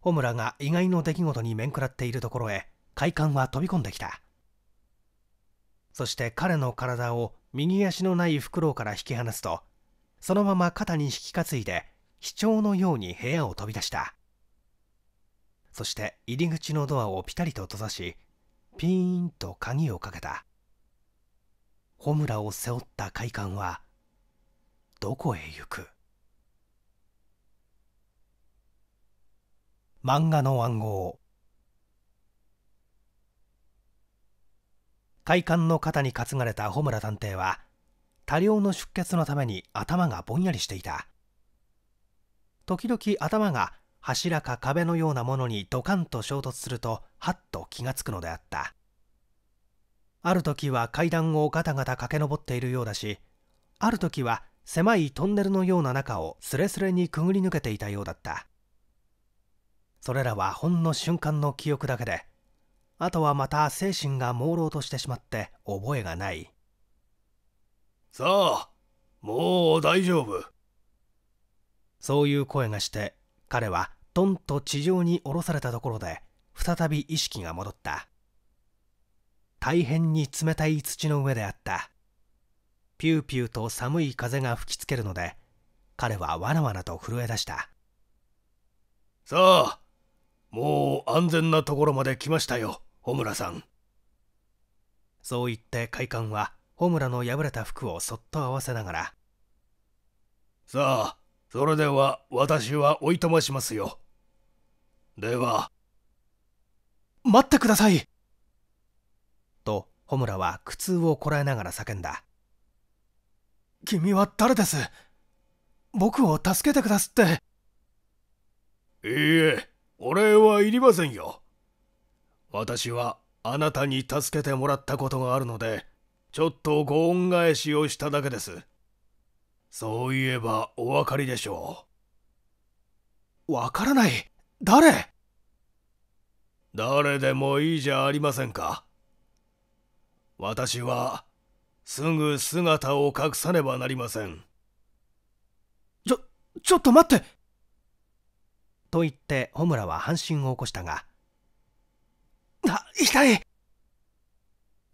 穂村が意外の出来事に面食らっているところへ快感は飛び込んできたそして彼の体を右足のないフクロウから引き離すとそのまま肩に引き担いで飛鳥のように部屋を飛び出したそして入り口のドアをピタリと閉ざしピーンと鍵をかけた穂村を背負った快感はどこへ行く漫画の暗号快感の肩に担がれた穂村探偵は多量の出血のために頭がぼんやりしていた時々頭が柱か壁のようなものにドカンと衝突するとはっと気がつくのであったある時は階段をガタガタ駆け上っているようだしある時は狭いトンネルのような中をすれすれにくぐり抜けていたようだったそれらはほんの瞬間の記憶だけであとはまた精神が朦朧としてしまって覚えがないさあもう大丈夫そういう声がして彼はドンと地上に降ろされたところで再び意識が戻った大変に冷たい土の上であったピューピューと寒い風が吹きつけるので彼はわなわなと震え出したさあもう安全なところまで来ましたよ穂村さんそう言って快感は穂村の破れた服をそっと合わせながらさあそれでは私はおいとましますよでは待ってくださいと穂村は苦痛をこらえながら叫んだ君は誰です僕を助けてくだすっていいえお礼はいりませんよ。私はあなたに助けてもらったことがあるので、ちょっとご恩返しをしただけです。そういえばお分かりでしょう。わからない。誰誰でもいいじゃありませんか。私は、すぐ姿を隠さねばなりません。ちょ、ちょっと待ってと言って穂村は半身を起こしたが「あ痛い!」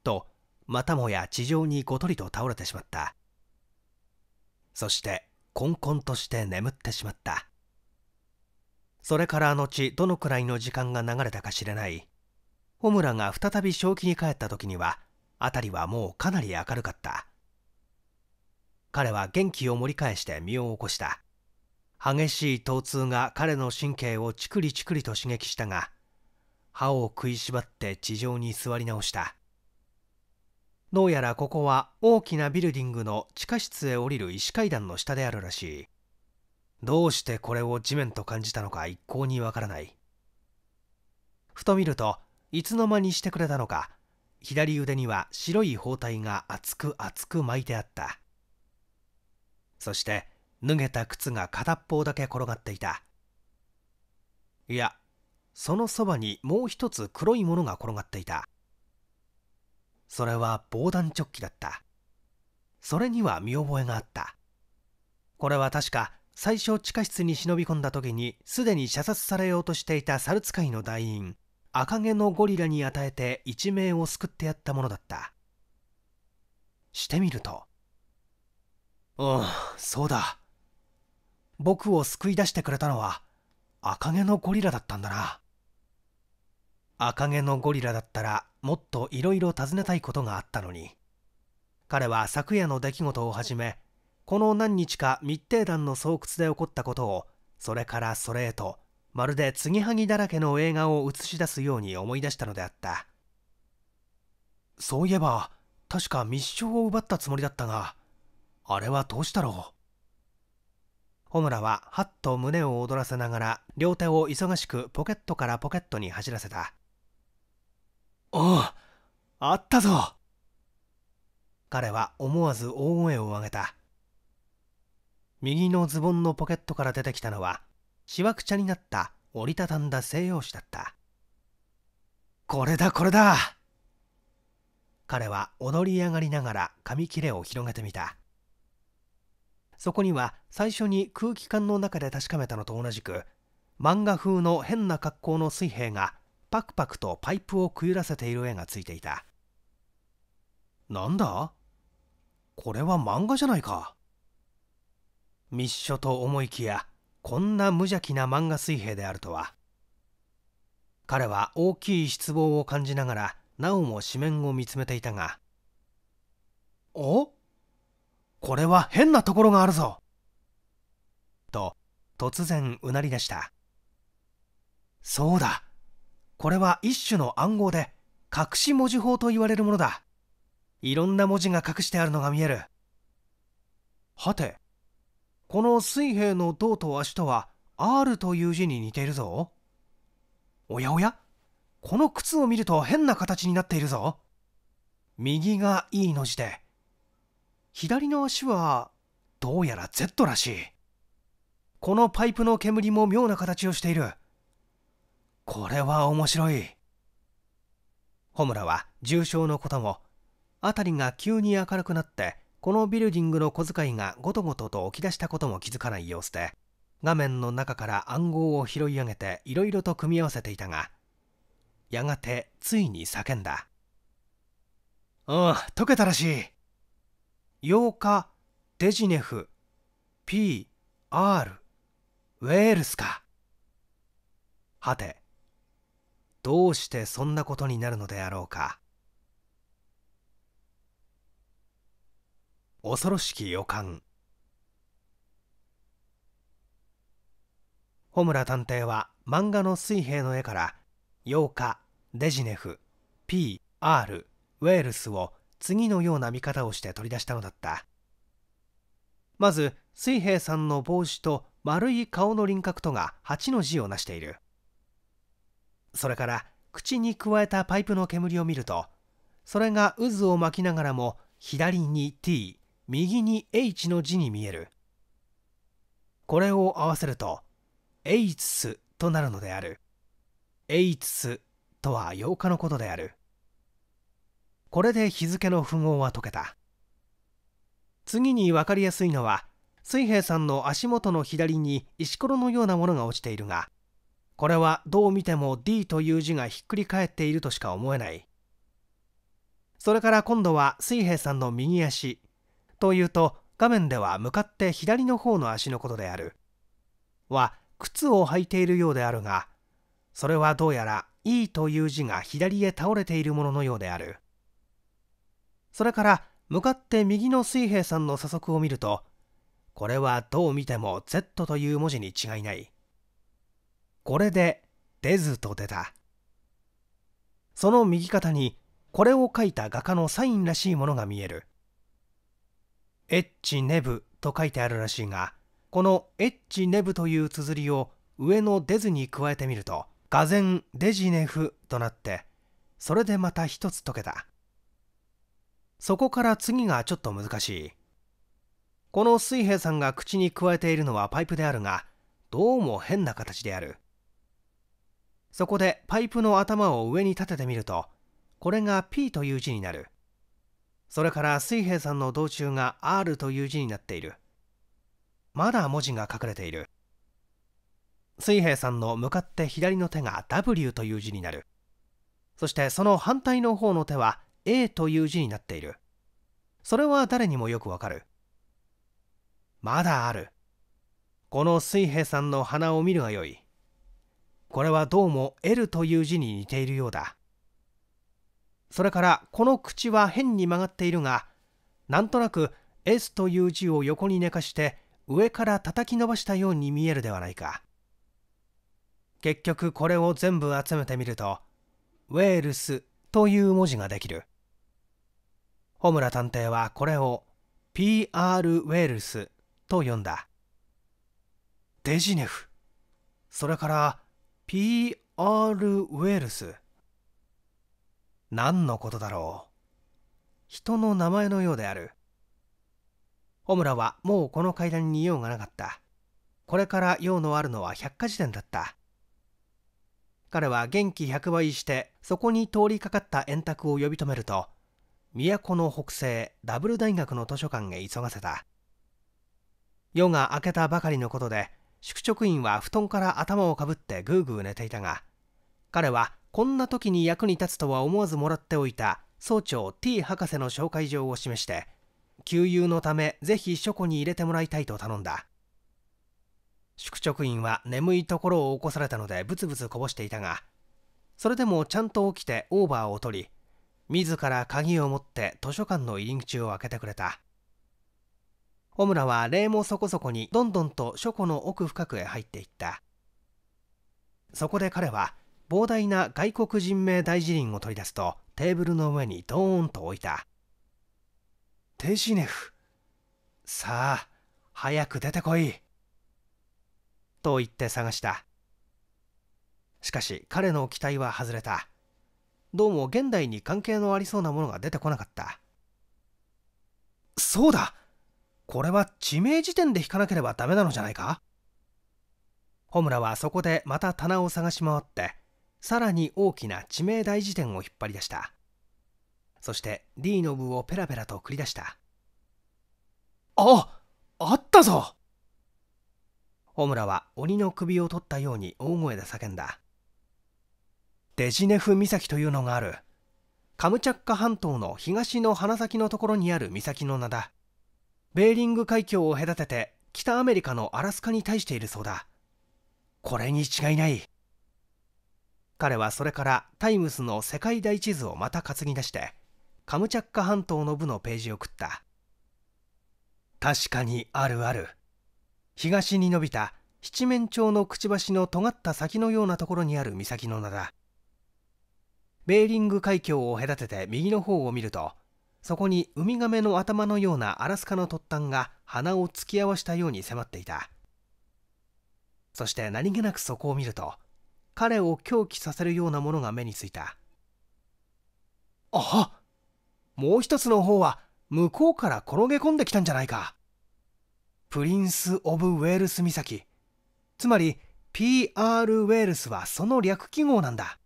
とまたもや地上にごとりと倒れてしまったそしてこんこんとして眠ってしまったそれから後どのくらいの時間が流れたか知れない穂村が再び正気に帰った時には辺りはもうかなり明るかった彼は元気を盛り返して身を起こした激しい疼痛が彼の神経をチクリチクリと刺激したが歯を食いしばって地上に座り直したどうやらここは大きなビルディングの地下室へ降りる石階段の下であるらしいどうしてこれを地面と感じたのか一向にわからないふと見るといつの間にしてくれたのか左腕には白い包帯が厚く厚く巻いてあったそして脱げた靴が片っぽだけ転がっていたいやそのそばにもう一つ黒いものが転がっていたそれは防弾チョッキだったそれには見覚えがあったこれは確か最初地下室に忍び込んだ時にすでに射殺されようとしていた猿使いの団員赤毛のゴリラに与えて一命を救ってやったものだったしてみるとああそうだ僕を救い出してくれたのは赤毛のゴリラだったんだな赤毛のゴリラだったらもっといろいろ尋ねたいことがあったのに彼は昨夜の出来事をはじめこの何日か密偵団の巣窟で起こったことをそれからそれへとまるで継ぎはぎだらけの映画を映し出すように思い出したのであったそういえば確か密書を奪ったつもりだったがあれはどうしたろう穂村ははっと胸を躍らせながら両手を忙しくポケットからポケットに走らせたおうあったぞ彼は思わず大声を上げた右のズボンのポケットから出てきたのはしわくちゃになった折りたたんだ西洋紙だったこれだこれだ彼は踊り上がりながら紙切れを広げてみたそこには最初に空気感の中で確かめたのと同じく漫画風の変な格好の水兵がパクパクとパイプをくゆらせている絵がついていたなんだこれは漫画じゃないか密書と思いきやこんな無邪気な漫画水兵であるとは彼は大きい失望を感じながらなおも紙面を見つめていたがおこれは変なところがあるぞと突然うなり出したそうだこれは一種の暗号で隠し文字法と言われるものだいろんな文字が隠してあるのが見えるはてこの水平の銅と足とは R という字に似ているぞおやおやこの靴を見ると変な形になっているぞ右が E の字で左の足はどうやら Z らしいこのパイプの煙も妙な形をしているこれは面白い穂村は重傷のことも辺りが急に明るくなってこのビルディングの小遣いがごとごとと起き出したことも気づかない様子で画面の中から暗号を拾い上げていろいろと組み合わせていたがやがてついに叫んだ「うん解けたらしい8日デジネフ PR ウェールスかはてどうしてそんなことになるのであろうか恐ろしき予感穂村探偵は漫画の水平の絵から8日デジネフ PR ウェールスを次のような見方をして取り出したのだったまず水平さんの帽子と丸い顔の輪郭とが8の字を成しているそれから口にくわえたパイプの煙を見るとそれが渦を巻きながらも左に T 右に H の字に見えるこれを合わせると「H となるのである「H とは8日のことであるこれで日付の符号は解けた次に分かりやすいのは水平さんの足元の左に石ころのようなものが落ちているがこれはどう見ても D という字がひっくり返っているとしか思えないそれから今度は水平さんの右足というと画面では向かって左の方の足のことであるは靴を履いているようであるがそれはどうやら E という字が左へ倒れているもののようであるそれから向かって右の水平さんの左足を見るとこれはどう見ても Z という文字に違いないこれで出ずと出たその右肩にこれを書いた画家のサインらしいものが見えるエッチネブと書いてあるらしいがこのエッチネブという綴りを上の出ずに加えてみると俄然デジネフとなってそれでまた一つ解けたそこから次がちょっと難しいこの水平さんが口にくわえているのはパイプであるがどうも変な形であるそこでパイプの頭を上に立ててみるとこれが P という字になるそれから水平さんの道中が R という字になっているまだ文字が隠れている水平さんの向かって左の手が W という字になるそしてその反対の方の手は A という字になっている。それは誰にもよくわかる。まだある。この水平さんの鼻を見るがよい。これはどうも L という字に似ているようだ。それからこの口は変に曲がっているが、なんとなく S という字を横に寝かして上から叩き伸ばしたように見えるではないか。結局これを全部集めてみると、ウェールスという文字ができる。ホム探偵はこれを PR ウェルスと呼んだデジネフそれから PR ウェルス何のことだろう人の名前のようである穂村はもうこの階段に用がなかったこれから用のあるのは百科事典だった彼は元気100倍してそこに通りかかった円卓を呼び止めると都の北西ダブル大学の図書館へ急がせた夜が明けたばかりのことで宿直員は布団から頭をかぶってぐうぐう寝ていたが彼はこんな時に役に立つとは思わずもらっておいた総長 T 博士の紹介状を示して給油のためぜひ書庫に入れてもらいたいと頼んだ宿直員は眠いところを起こされたのでブツブツこぼしていたがそれでもちゃんと起きてオーバーを取り自ら鍵を持って図書館の入り口を開けてくれた小村は霊もそこそこにどんどんと書庫の奥深くへ入っていったそこで彼は膨大な外国人名大辞林を取り出すとテーブルの上にドーンと置いたテジネフさあ早く出てこいと言って探したしかし彼の期待は外れたどうも現代に関係のありそうなものが出てこなかったそうだこれは地名時点で引かなければダメなのじゃないか穂村はそこでまた棚を探し回ってさらに大きな地名大辞典を引っ張り出したそして D の部をペラペラと繰り出したああったぞ穂村は鬼の首を取ったように大声で叫んだデジネフ岬というのがあるカムチャッカ半島の東の鼻先のところにある岬の名だベーリング海峡を隔てて北アメリカのアラスカに対しているそうだこれに違いない彼はそれからタイムスの世界大地図をまた担ぎ出してカムチャッカ半島の部のページを送った確かにあるある東に伸びた七面鳥のくちばしの尖った先のようなところにある岬の名だベーリング海峡を隔てて右の方を見るとそこにウミガメの頭のようなアラスカの突端が鼻を突き合わしたように迫っていたそして何気なくそこを見ると彼を狂気させるようなものが目についたあもう一つの方は向こうから転げ込んできたんじゃないかプリンス・オブ・ウェールス岬つまり PR ウェールスはその略記号なんだ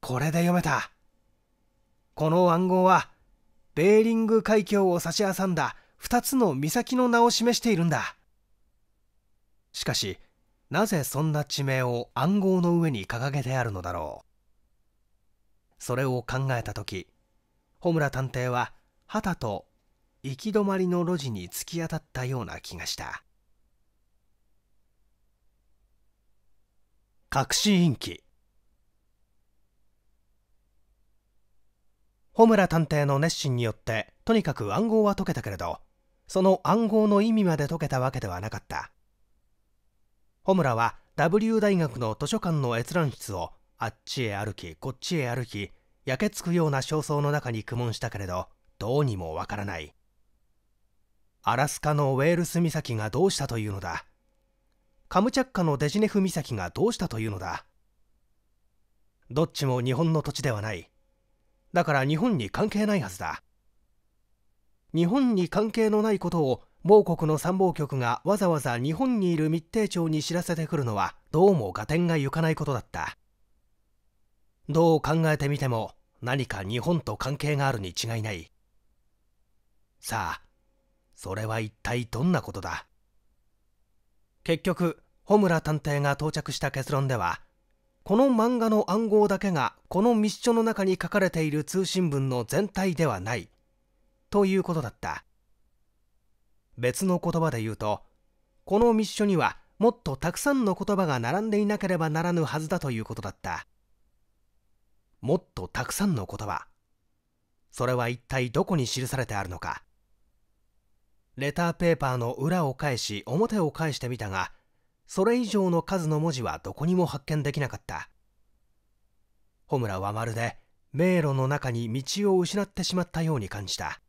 これで読めた。この暗号は、ベーリング海峡を差し挟んだ2つの岬の名を示しているんだ。しかし、なぜそんな地名を暗号の上に掲げてあるのだろう。それを考えた時、穂村探偵は、旗と行き止まりの路地に突き当たったような気がした。隠し陰気穂村探偵の熱心によってとにかく暗号は解けたけれどその暗号の意味まで解けたわけではなかった穂村は W 大学の図書館の閲覧室をあっちへ歩きこっちへ歩き焼けつくような焦燥の中に苦悶したけれどどうにもわからないアラスカのウェールス岬がどうしたというのだカムチャッカのデジネフ岬がどうしたというのだどっちも日本の土地ではないだから日本に関係ないはずだ日本に関係のないことを某国の参謀局がわざわざ日本にいる密偵長に知らせてくるのはどうも合点がいかないことだったどう考えてみても何か日本と関係があるに違いないさあそれは一体どんなことだ結局穂村探偵が到着した結論ではこの漫画の暗号だけがこの密書の中に書かれている通信文の全体ではないということだった別の言葉で言うとこの密書にはもっとたくさんの言葉が並んでいなければならぬはずだということだったもっとたくさんの言葉それは一体どこに記されてあるのかレターペーパーの裏を返し表を返してみたがそれ以上の数の文字はどこにも発見できなかった穂村はまるで迷路の中に道を失ってしまったように感じた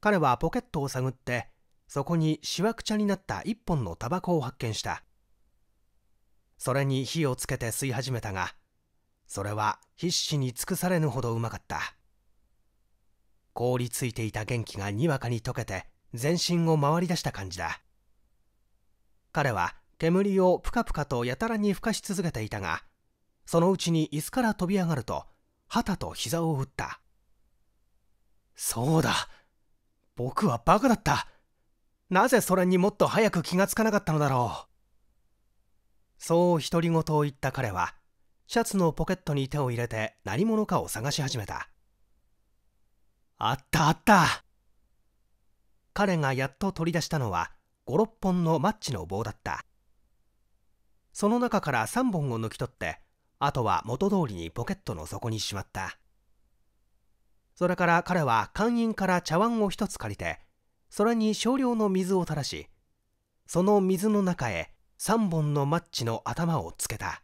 彼はポケットを探ってそこにしわくちゃになった一本のタバコを発見したそれに火をつけて吸い始めたがそれは必死に尽くされぬほどうまかった凍りついていた元気がにわかに溶けて全身を回り出した感じだ彼は煙をぷかぷかとやたらにふかし続けていたがそのうちに椅子から飛び上がると旗と膝を打ったそうだ僕はバカだったなぜそれにもっと早く気がつかなかったのだろうそう独り言を言った彼はシャツのポケットに手を入れて何者かを探し始めたあったあった彼がやっと取り出したのは56本のマッチの棒だったその中から3本を抜き取ってあとは元通りにポケットの底にしまったそれから彼は館員から茶碗を1つ借りてそれに少量の水を垂らしその水の中へ3本のマッチの頭をつけた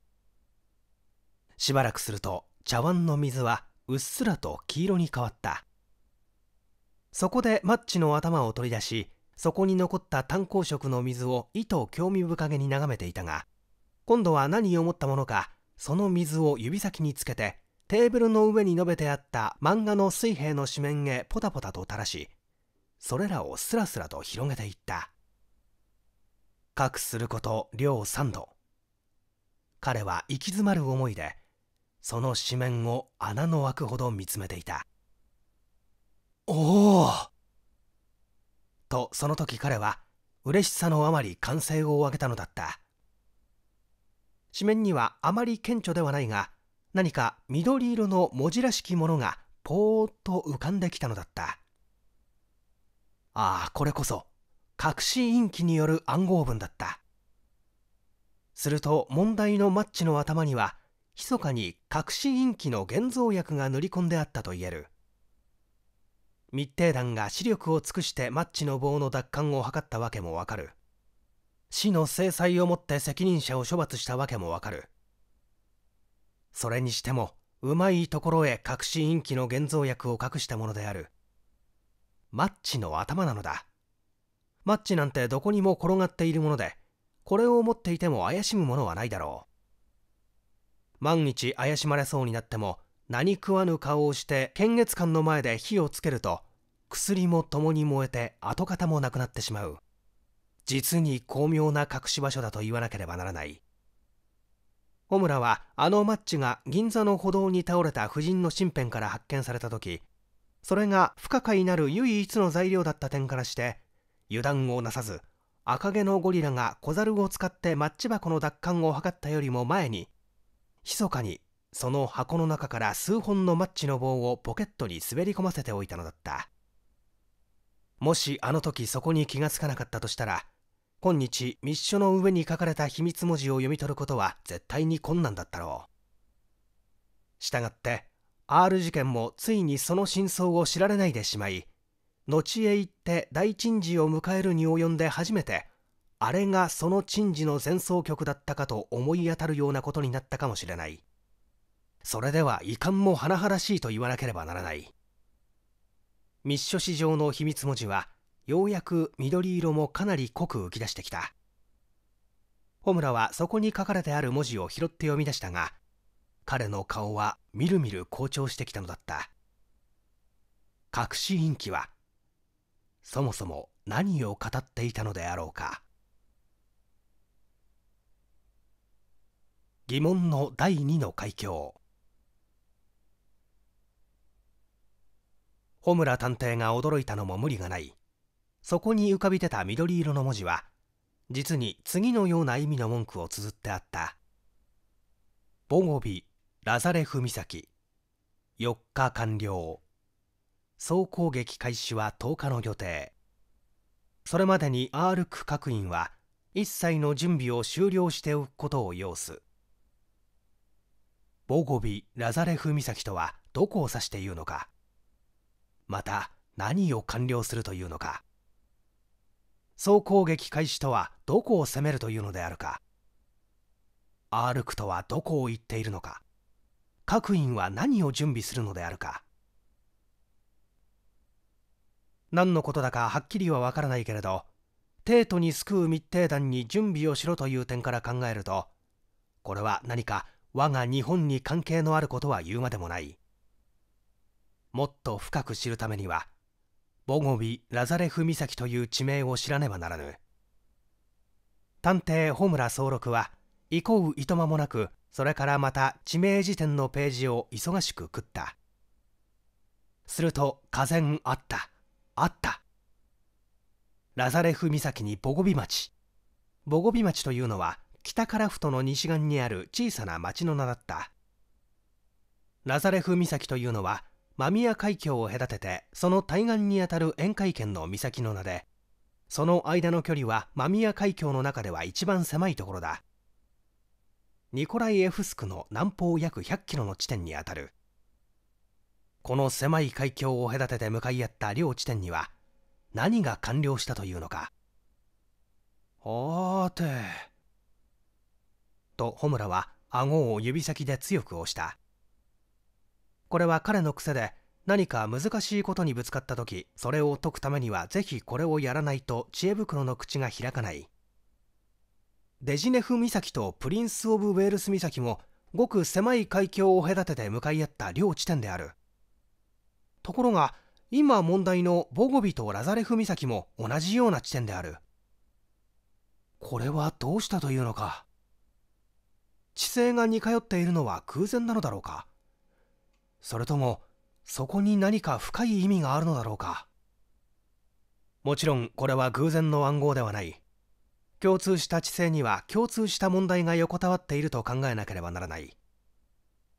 しばらくすると茶碗の水はうっすらと黄色に変わったそこでマッチの頭を取り出しそこに残った炭鉱色の水を意図興味深げに眺めていたが今度は何を思ったものかその水を指先につけてテーブルの上に述べてあった漫画の水平の紙面へポタポタと垂らしそれらをスラスラと広げていったかくすること両3度彼は行き詰まる思いでその紙面を穴の開くほど見つめていたおおとその時彼は嬉しさのあまり歓声を上げたのだった紙面にはあまり顕著ではないが何か緑色の文字らしきものがぽーっと浮かんできたのだったああこれこそ隠し印記による暗号文だったすると問題のマッチの頭には密かに隠し印記の現像薬が塗り込んであったと言える密偵団が視力を尽くしてマッチの棒の奪還を図ったわけもわかる死の制裁をもって責任者を処罰したわけもわかるそれにしてもうまいところへ隠し陰気の現像薬を隠したものであるマッチの頭なのだマッチなんてどこにも転がっているものでこれを持っていても怪しむものはないだろう万一怪しまれそうになっても何食わぬ顔をして検閲官の前で火をつけると薬も共に燃えて跡形もなくなってしまう実に巧妙な隠し場所だと言わなければならない小村はあのマッチが銀座の歩道に倒れた夫人の身辺から発見された時それが不可解なる唯一の材料だった点からして油断をなさず赤毛のゴリラが小猿を使ってマッチ箱の奪還を図ったよりも前に密かにその箱の中から数本のマッチの棒をポケットに滑り込ませておいたのだったもしあの時そこに気がつかなかったとしたら今日密書の上に書かれた秘密文字を読み取ることは絶対に困難だったろうしたがって R 事件もついにその真相を知られないでしまい後へ行って大珍事を迎えるに及んで初めてあれがその珍事の前奏曲だったかと思い当たるようなことになったかもしれない。それでは遺憾も甚だしいと言わなければならない密書史上の秘密文字はようやく緑色もかなり濃く浮き出してきた穂村はそこに書かれてある文字を拾って読み出したが彼の顔はみるみる好調してきたのだった隠し印記はそもそも何を語っていたのであろうか疑問の第二の海峡穂村探偵が驚いたのも無理がないそこに浮かび出た緑色の文字は実に次のような意味の文句を綴ってあった「ボゴビラザレフ岬4日完了」総攻撃開始は10日の予定それまでにアールク各員は一切の準備を終了しておくことを要すボゴビ・ラザレフ岬とはどこを指して言うのかまた何を完了するというのか総攻撃開始とはどこを攻めるというのであるか歩くとはどこを行っているのか各員は何を準備するのであるか何のことだかはっきりはわからないけれど帝都に救う密偵団に準備をしろという点から考えるとこれは何か我が日本に関係のあることは言うまでもないもっと深く知るためにはボゴビ・ラザレフ岬という地名を知らねばならぬ探偵穂村総六は以降いとまもなくそれからまた地名辞典のページを忙しく食ったすると風然あったあったラザレフ岬にボゴビ町ボゴビ町というのは北カラフトの西岸にある小さな町の名だったラザレフ岬というのは間宮海峡を隔ててその対岸にあたる沿海圏の岬の名でその間の距離は間宮海峡の中では一番狭いところだニコライエフスクの南方約100キロの地点にあたるこの狭い海峡を隔てて向かい合った両地点には何が完了したというのかはーてと穂村は顎を指先で強く押したこれは彼の癖で何か難しいことにぶつかった時それを解くためにはぜひこれをやらないと知恵袋の口が開かないデジネフ岬とプリンス・オブ・ウェールス岬もごく狭い海峡を隔てて向かい合った両地点であるところが今問題のボゴビとラザレフ岬も同じような地点であるこれはどうしたというのか地勢が似通っているのは空前なのだろうかそれともそこに何か深い意味があるのだろうかもちろんこれは偶然の暗号ではない共通した知性には共通した問題が横たわっていると考えなければならない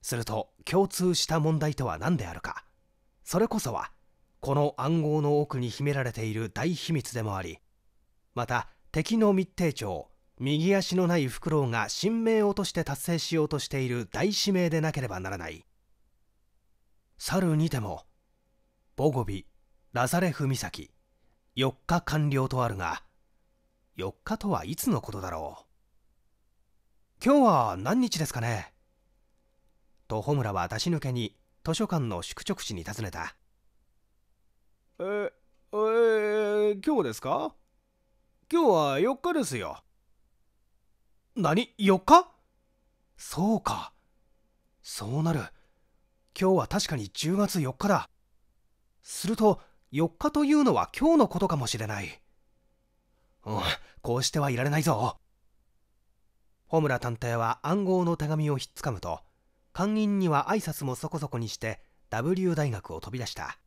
すると共通した問題とは何であるかそれこそはこの暗号の奥に秘められている大秘密でもありまた敵の密偵長右足のないフクロウが神明を落として達成しようとしている大使命でなければならない猿にてもボゴビラザレフ岬4日完了とあるが4日とはいつのことだろう今日は何日ですかねと穂村は出し抜けに図書館の宿直地に尋ねたええ今日ですか今日は4日ですよ何4日そうかそうなる今日は確かに10月4日だすると4日というのは今日のことかもしれないうんこうしてはいられないぞ穂村探偵は暗号の手紙をひっつかむと官員には挨拶もそこそこにして W 大学を飛び出した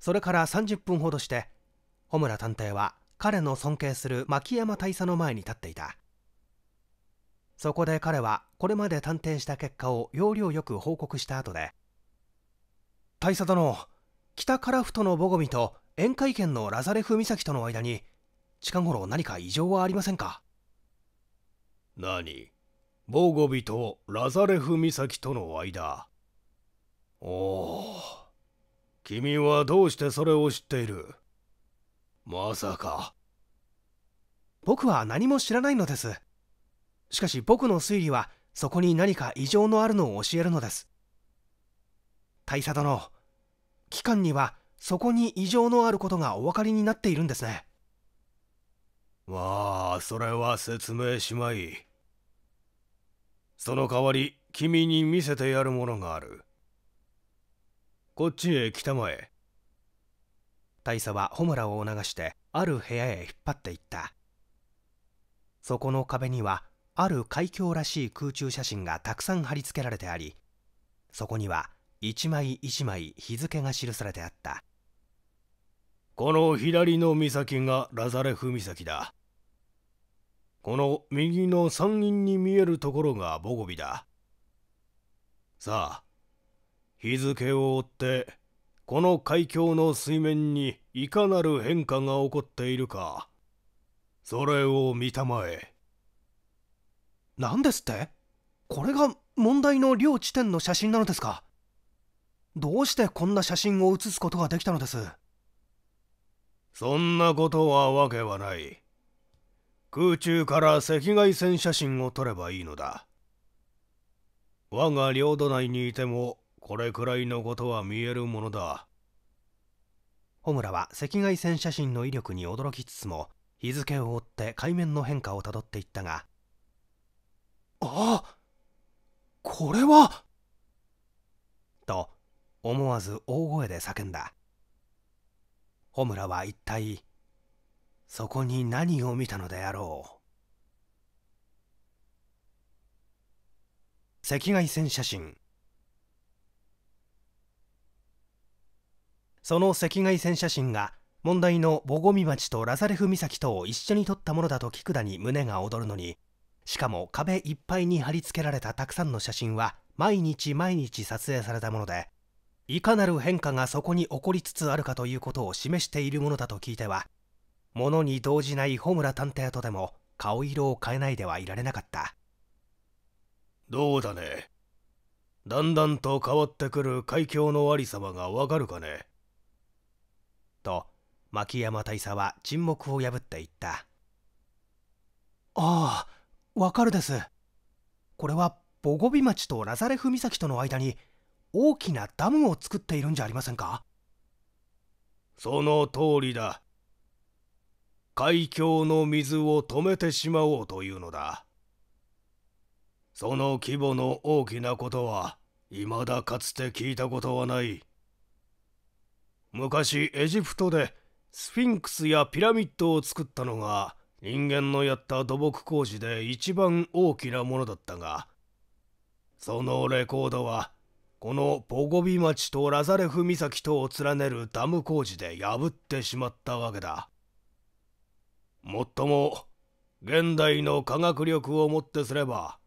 それから30分ほどして穂村探偵は彼の尊敬する牧山大佐の前に立っていたそこで彼はこれまで探偵した結果を要領よく報告した後で大佐殿北樺太のボゴミと宴会圏のラザレフ岬との間に近頃何か異常はありませんか何ボゴビとラザレフ岬との間おお君はどうしてそれを知っているまさか僕は何も知らないのですしかし僕の推理はそこに何か異常のあるのを教えるのです大佐殿機関にはそこに異常のあることがお分かりになっているんですねまあそれは説明しまいその代わり君に見せてやるものがあるこっちへ来たまえ大佐は穂村を促してある部屋へ引っ張っていったそこの壁にはある海峡らしい空中写真がたくさん貼り付けられてありそこには一枚一枚日付が記されてあったこの左の岬がラザレフ岬だこの右の山陰に見えるところがボゴビださあ日付を追ってこの海峡の水面にいかなる変化が起こっているかそれを見たまえ何ですってこれが問題の両地点の写真なのですかどうしてこんな写真を写すことができたのですそんなことはわけはない空中から赤外線写真を撮ればいいのだ我が領土内にいてもこれくらいのことは見えるものだ穂村は赤外線写真の威力に驚きつつも日付を追って海面の変化をたどっていったがあこれはと思わず大声で叫んだ穂村は一体そこに何を見たのであろう赤外線写真その赤外線写真が問題のボゴミ町とラザレフ岬とを一緒に撮ったものだと菊田に胸が躍るのにしかも壁いっぱいに貼り付けられたたくさんの写真は毎日毎日撮影されたものでいかなる変化がそこに起こりつつあるかということを示しているものだと聞いては物に動じない穂村探偵とでも顔色を変えないではいられなかったどうだねだんだんと変わってくる海峡の有様がわかるかねと牧山大佐は沈黙を破っていったああわかるですこれはボゴビ町とラザレフ岬との間に大きなダムを作っているんじゃありませんかその通りだ海峡の水を止めてしまおうというのだその規模の大きなことは未だかつて聞いたことはない昔エジプトでスフィンクスやピラミッドを作ったのが人間のやった土木工事で一番大きなものだったがそのレコードはこのポゴビ町とラザレフ岬とを連ねるダム工事で破ってしまったわけだもっとも現代の科学力をもってすれば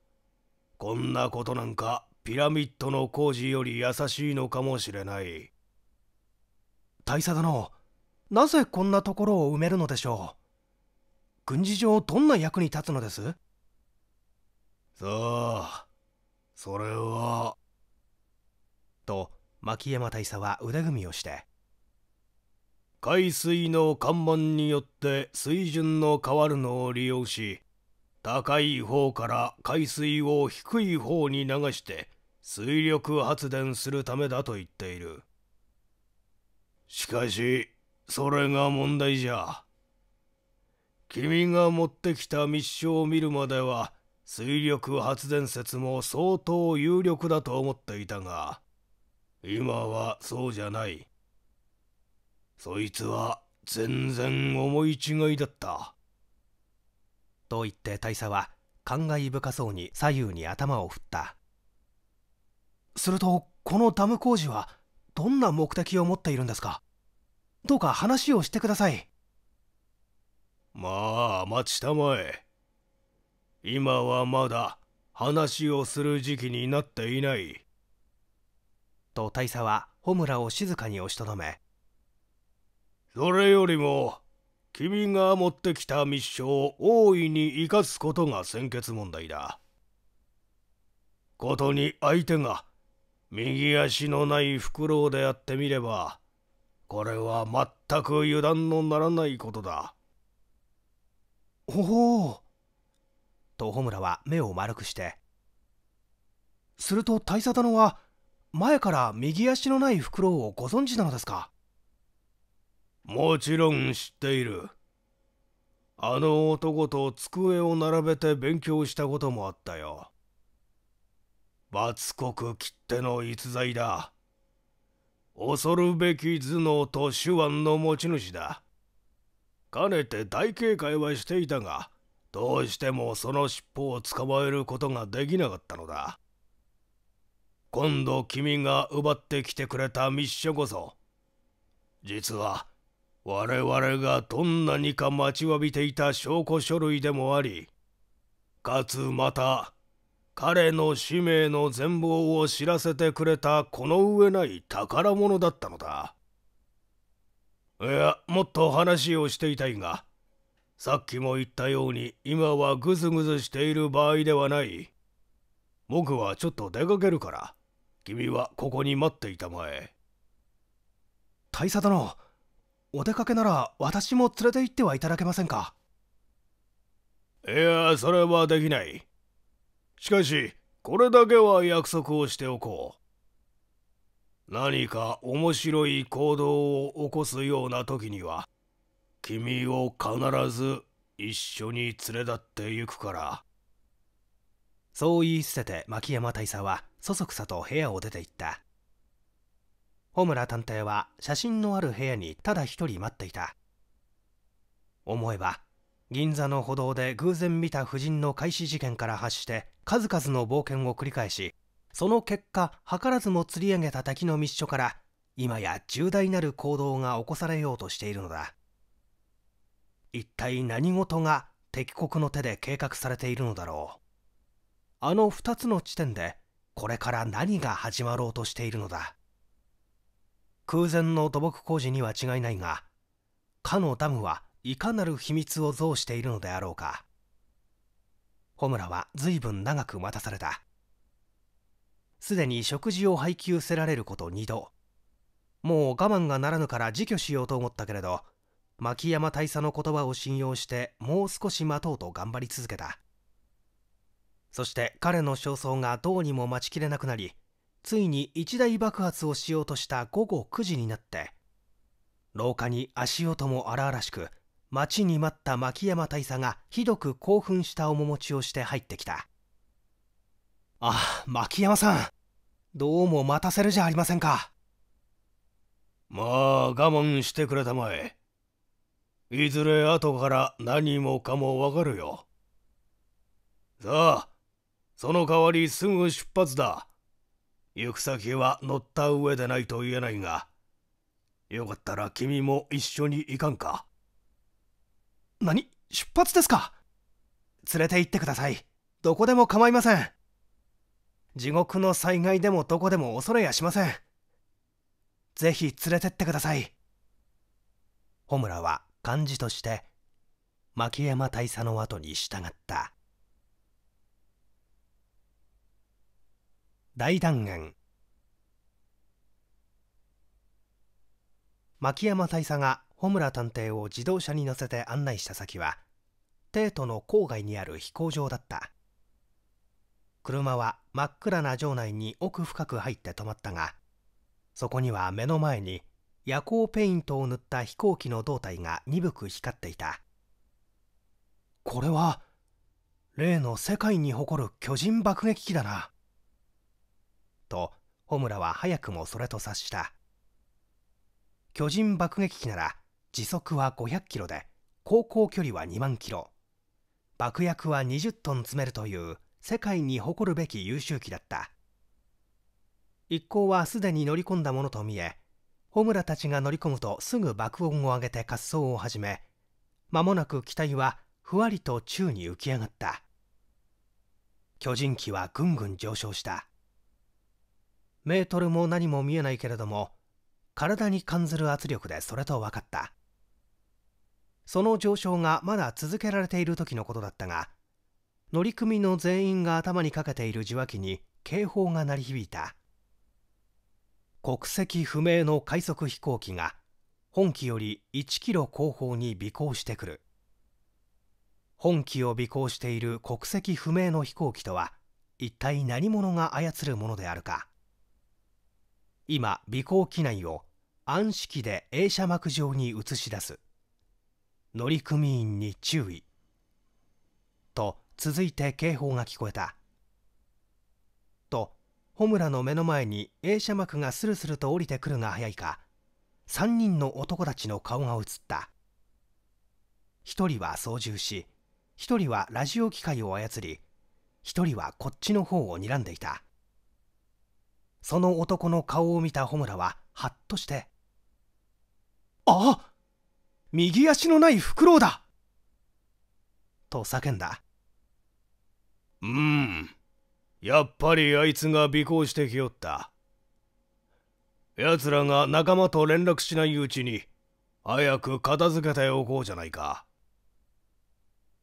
こんなことなんかピラミッドの工事より優しいのかもしれない大佐殿なぜこんなところを埋めるのでしょう軍事上どんな役に立つのですさあそれはと牧山大佐は腕組みをして海水の干満によって水準の変わるのを利用し高い方から海水を低い方に流して水力発電するためだと言っているしかしそれが問題じゃ君が持ってきた密書を見るまでは水力発電説も相当有力だと思っていたが今はそうじゃないそいつは全然思い違いだったと言って大佐は感慨深そうに左右に頭を振ったするとこのダム工事はどんな目的を持っているんですかどうか話をしてくださいまあ待ちたまえ今はまだ話をする時期になっていないと大佐は穂村を静かに押しとどめそれよりも君が持ってきた密書を大いに生かすことが先決問題だことに相手が右足のないフクロウであってみればこれは全く油断のならないことだおおと穂村は目を丸くしてすると大佐殿は前から右足のないフクロウをご存知なのですかもちろん知っているあの男と机を並べて勉強したこともあったよ罰国きっての逸材だ恐るべき頭脳と手腕の持ち主だかねて大警戒はしていたがどうしてもその尻尾を捕まえることができなかったのだ今度君が奪ってきてくれた密書こそ実は我々がどんなにか待ちわびていた証拠書類でもありかつまた彼の使命の全貌を知らせてくれたこの上ない宝物だったのだいやもっと話をしていたいがさっきも言ったように今はグズグズしている場合ではない僕はちょっと出かけるから君はここに待っていたまえ大佐殿お出かけなら私も連れて行ってはいただけませんかいやそれはできないしかしこれだけは約束をしておこう何か面白い行動を起こすような時には君を必ず一緒に連れ立ってゆくからそう言い捨てて牧山大佐はそそくさと部屋を出て行った穂村探偵は写真のある部屋にただ一人待っていた思えば銀座の歩道で偶然見た夫人の開始事件から発して数々の冒険を繰り返しその結果図らずも釣り上げた滝の密書から今や重大なる行動が起こされようとしているのだ一体何事が敵国の手で計画されているのだろうあの2つの地点でこれから何が始まろうとしているのだ空前の土木工事には違いないがかのダムはいかなる秘密を増しているのであろうか穂村は随分長く待たされたすでに食事を配給せられること2度もう我慢がならぬから自挙しようと思ったけれど牧山大佐の言葉を信用してもう少し待とうと頑張り続けたそして彼の焦燥がどうにも待ちきれなくなりついに一大爆発をしようとした午後9時になって廊下に足音も荒々しく待ちに待った牧山大佐がひどく興奮した面持ちをして入ってきたあ牧山さんどうも待たせるじゃありませんかまあ我慢してくれたまえいずれ後から何もかもわかるよさあその代わりすぐ出発だ行く先は乗った上でないと言えないがよかったら君も一緒に行かんか何出発ですか連れて行ってくださいどこでも構いません地獄の災害でもどこでも恐れやしませんぜひ連れてってください穂村は漢字として牧山大佐の後に従った大断言牧山大佐が穂村探偵を自動車に乗せて案内した先は帝都の郊外にある飛行場だった車は真っ暗な場内に奥深く入って止まったがそこには目の前に夜光ペイントを塗った飛行機の胴体が鈍く光っていたこれは例の世界に誇る巨人爆撃機だなと穂村は早くもそれと察した巨人爆撃機なら時速は500キロで航行距離は2万キロ爆薬は20トン積めるという世界に誇るべき優秀機だった一行はすでに乗り込んだものと見え穂村たちが乗り込むとすぐ爆音を上げて滑走を始め間もなく機体はふわりと宙に浮き上がった巨人機はぐんぐん上昇したメートルも何も見えないけれども体に感ずる圧力でそれと分かったその上昇がまだ続けられている時のことだったが乗組の全員が頭にかけている受話器に警報が鳴り響いた国籍不明の快速飛行機が本機より1キロ後方に尾行してくる本機を尾行している国籍不明の飛行機とは一体何者が操るものであるか今尾行機内を暗式で映写幕上に映し出す乗組員に注意と続いて警報が聞こえた。と、穂村の目の前に映写幕がスルスルと降りてくるが早いか、3人の男たちの顔が映った。1人は操縦し、1人はラジオ機械を操り、1人はこっちの方を睨んでいた。その男の顔を見た穂村は、はっとして、ああ右足のないフクロウだと叫んだ。うんやっぱりあいつが尾行してきよった奴らが仲間と連絡しないうちに早く片付けておこうじゃないか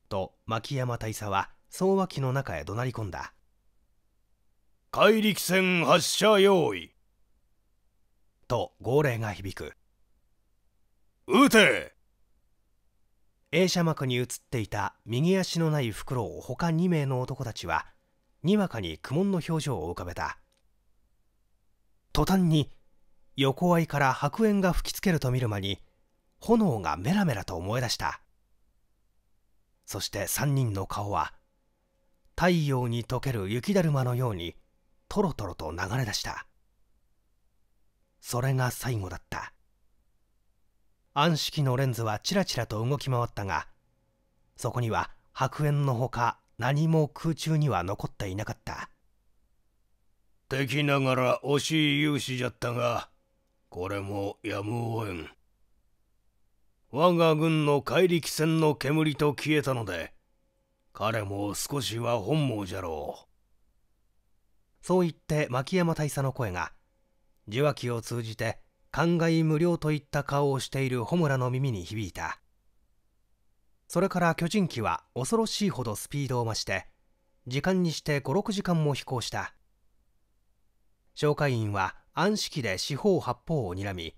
と牧山大佐は総脇の中へ怒鳴り込んだ怪力戦発射用意と号令が響く撃て映写幕に映っていた右足のない袋を他2名の男たちはにわかに苦悶の表情を浮かべた途端に横合いから白煙が吹きつけると見る間に炎がメラメラと燃え出したそして3人の顔は太陽に溶ける雪だるまのようにとろとろと流れ出したそれが最後だった暗式のレンズはちらちらと動き回ったがそこには白煙のほか何も空中には残っていなかった敵ながら惜しい勇士じゃったがこれもやむをえん我が軍の怪力戦の煙と消えたので彼も少しは本望じゃろうそう言って牧山大佐の声が受話器を通じて感慨無量といった顔をしているホムラの耳に響いたそれから巨人機は恐ろしいほどスピードを増して時間にして56時間も飛行した哨戒員は暗式で四方八方を睨み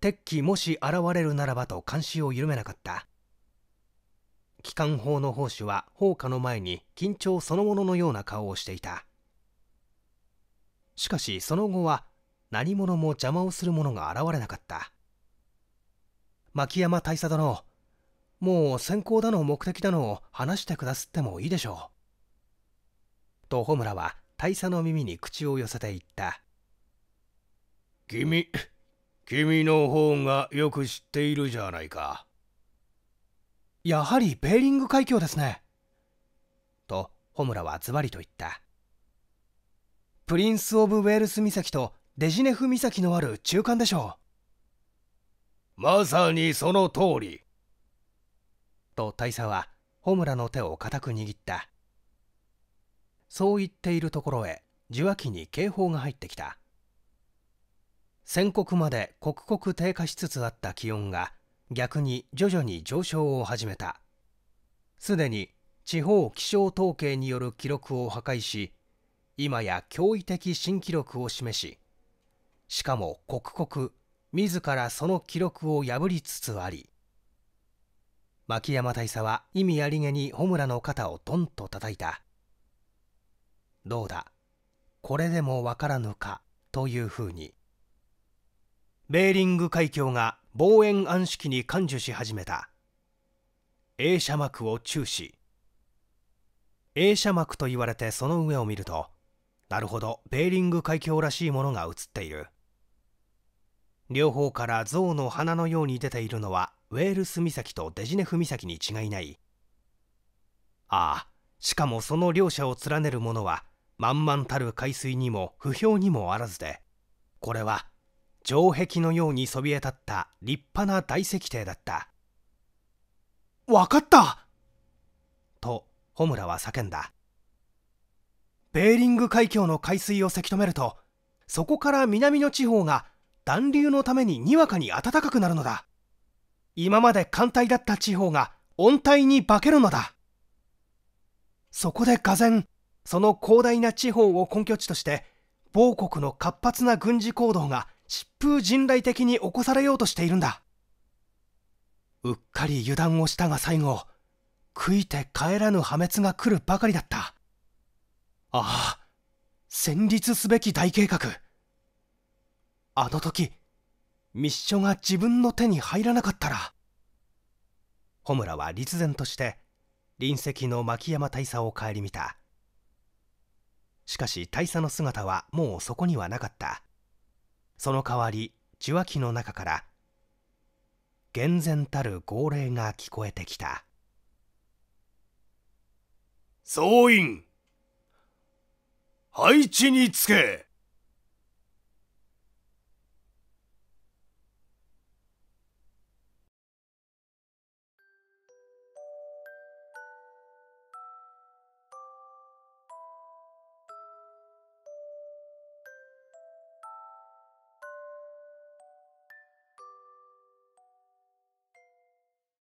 敵機もし現れるならばと監視を緩めなかった機関砲の砲手は砲火の前に緊張そのもののような顔をしていたしかしその後は何者も邪魔をする者が現れなかった牧山大佐殿もう先行だの目的だのを話してくだすってもいいでしょうと穂村は大佐の耳に口を寄せていった君君の方がよく知っているじゃないかやはりベーリング海峡ですねと穂村はズバリと言ったプリンス・オブ・ウェールス岬とデジネフ岬のある中間でしょうまさにその通りと大佐は穂村の手を固く握ったそう言っているところへ受話器に警報が入ってきた宣告まで刻々低下しつつあった気温が逆に徐々に上昇を始めたすでに地方気象統計による記録を破壊し今や驚異的新記録を示ししかも刻々自らその記録を破りつつあり牧山大佐は意味ありげに穂村の肩をトンと叩いたどうだこれでもわからぬかというふうにベーリング海峡が望遠暗視に感受し始めた映写膜を注視映写膜と言われてその上を見るとなるほどベーリング海峡らしいものが映っている両方から象の鼻のように出ているのはウェールス岬とデジネフ岬に違いないああしかもその両者を連ねるものは満々たる海水にも不評にもあらずでこれは城壁のようにそびえ立った立派な大石庭だった分かったと穂村は叫んだベーリング海峡の海水をせき止めるとそこから南の地方が暖流のためににわかに暖かくなるのだ今まで寒帯だった地方が温帯に化けるのだそこで俄然その広大な地方を根拠地として某国の活発な軍事行動が疾風迅雷的に起こされようとしているんだうっかり油断をしたが最後悔いて帰らぬ破滅が来るばかりだったああ戦慄すべき大計画あの時密書が自分の手に入らなかったら穂村は立然として隣席の牧山大佐を顧みたしかし大佐の姿はもうそこにはなかったその代わり受話器の中から厳然たる号令が聞こえてきた総員配置につけ